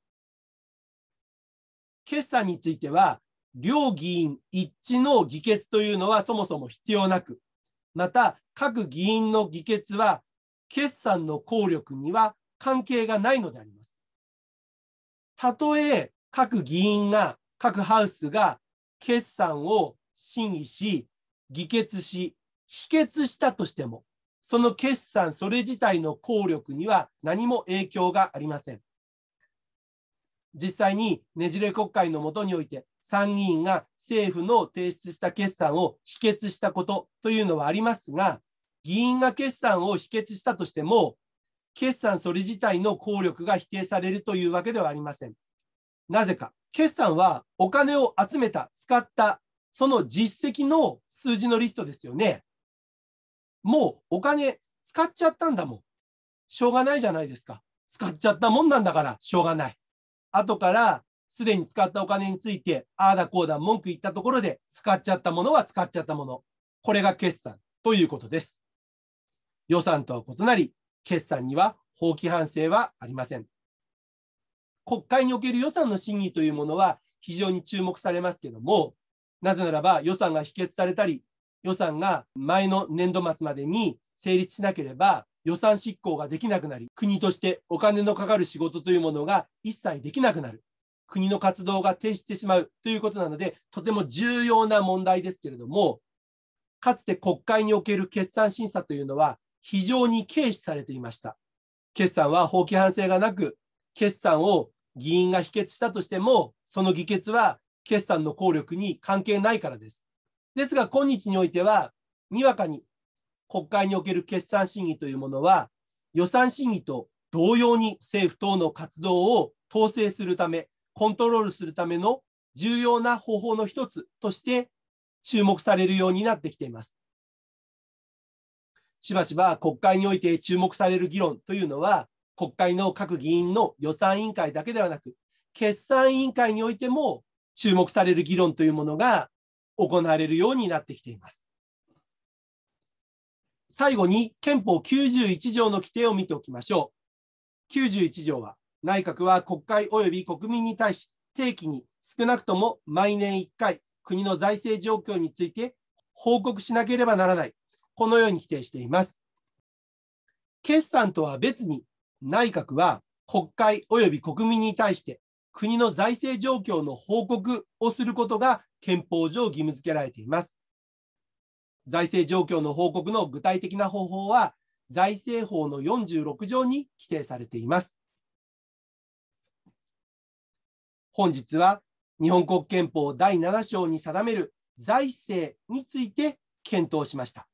決算については、両議員一致の議決というのはそもそも必要なく、また各議員の議決は決算の効力には関係がないのであります。たとえ各議員が、各ハウスが決算を審議し、議決し、否決したとしても、その決算それ自体の効力には何も影響がありません。実際にねじれ国会のもとにおいて参議院が政府の提出した決算を否決したことというのはありますが、議員が決算を否決したとしても、決算それ自体の効力が否定されるというわけではありません。なぜか、決算はお金を集めた、使った、その実績の数字のリストですよね。もうお金使っちゃったんだもん。しょうがないじゃないですか。使っちゃったもんなんだからしょうがない。後からすでに使ったお金について、ああだこうだ文句言ったところで、使っちゃったものは使っちゃったもの。これが決算ということです。予算とは異なり、決算には法規反省はありません。国会における予算の審議というものは非常に注目されますけども、なぜならば予算が否決されたり、予算が前の年度末までに成立しなければ予算執行ができなくなり、国としてお金のかかる仕事というものが一切できなくなる。国の活動が停止してしまうということなので、とても重要な問題ですけれども、かつて国会における決算審査というのは非常に軽視されていました。決算は法規範性がなく、決算を議員が否決したとしても、その議決は決算の効力に関係ないからです。ですが、今日においては、にわかに国会における決算審議というものは、予算審議と同様に政府等の活動を統制するため、コントロールするための重要な方法の一つとして注目されるようになってきています。しばしば国会において注目される議論というのは、国会の各議員の予算委員会だけではなく、決算委員会においても注目される議論というものが行われるようになってきています。最後に憲法91条の規定を見ておきましょう。91条は、内閣は国会及び国民に対し、定期に少なくとも毎年1回、国の財政状況について報告しなければならない。このように規定しています。決算とは別に内閣は国会及び国民に対して国の財政状況の報告をすることが憲法上義務付けられています。財政状況の報告の具体的な方法は財政法の46条に規定されています。本日は日本国憲法第7章に定める財政について検討しました。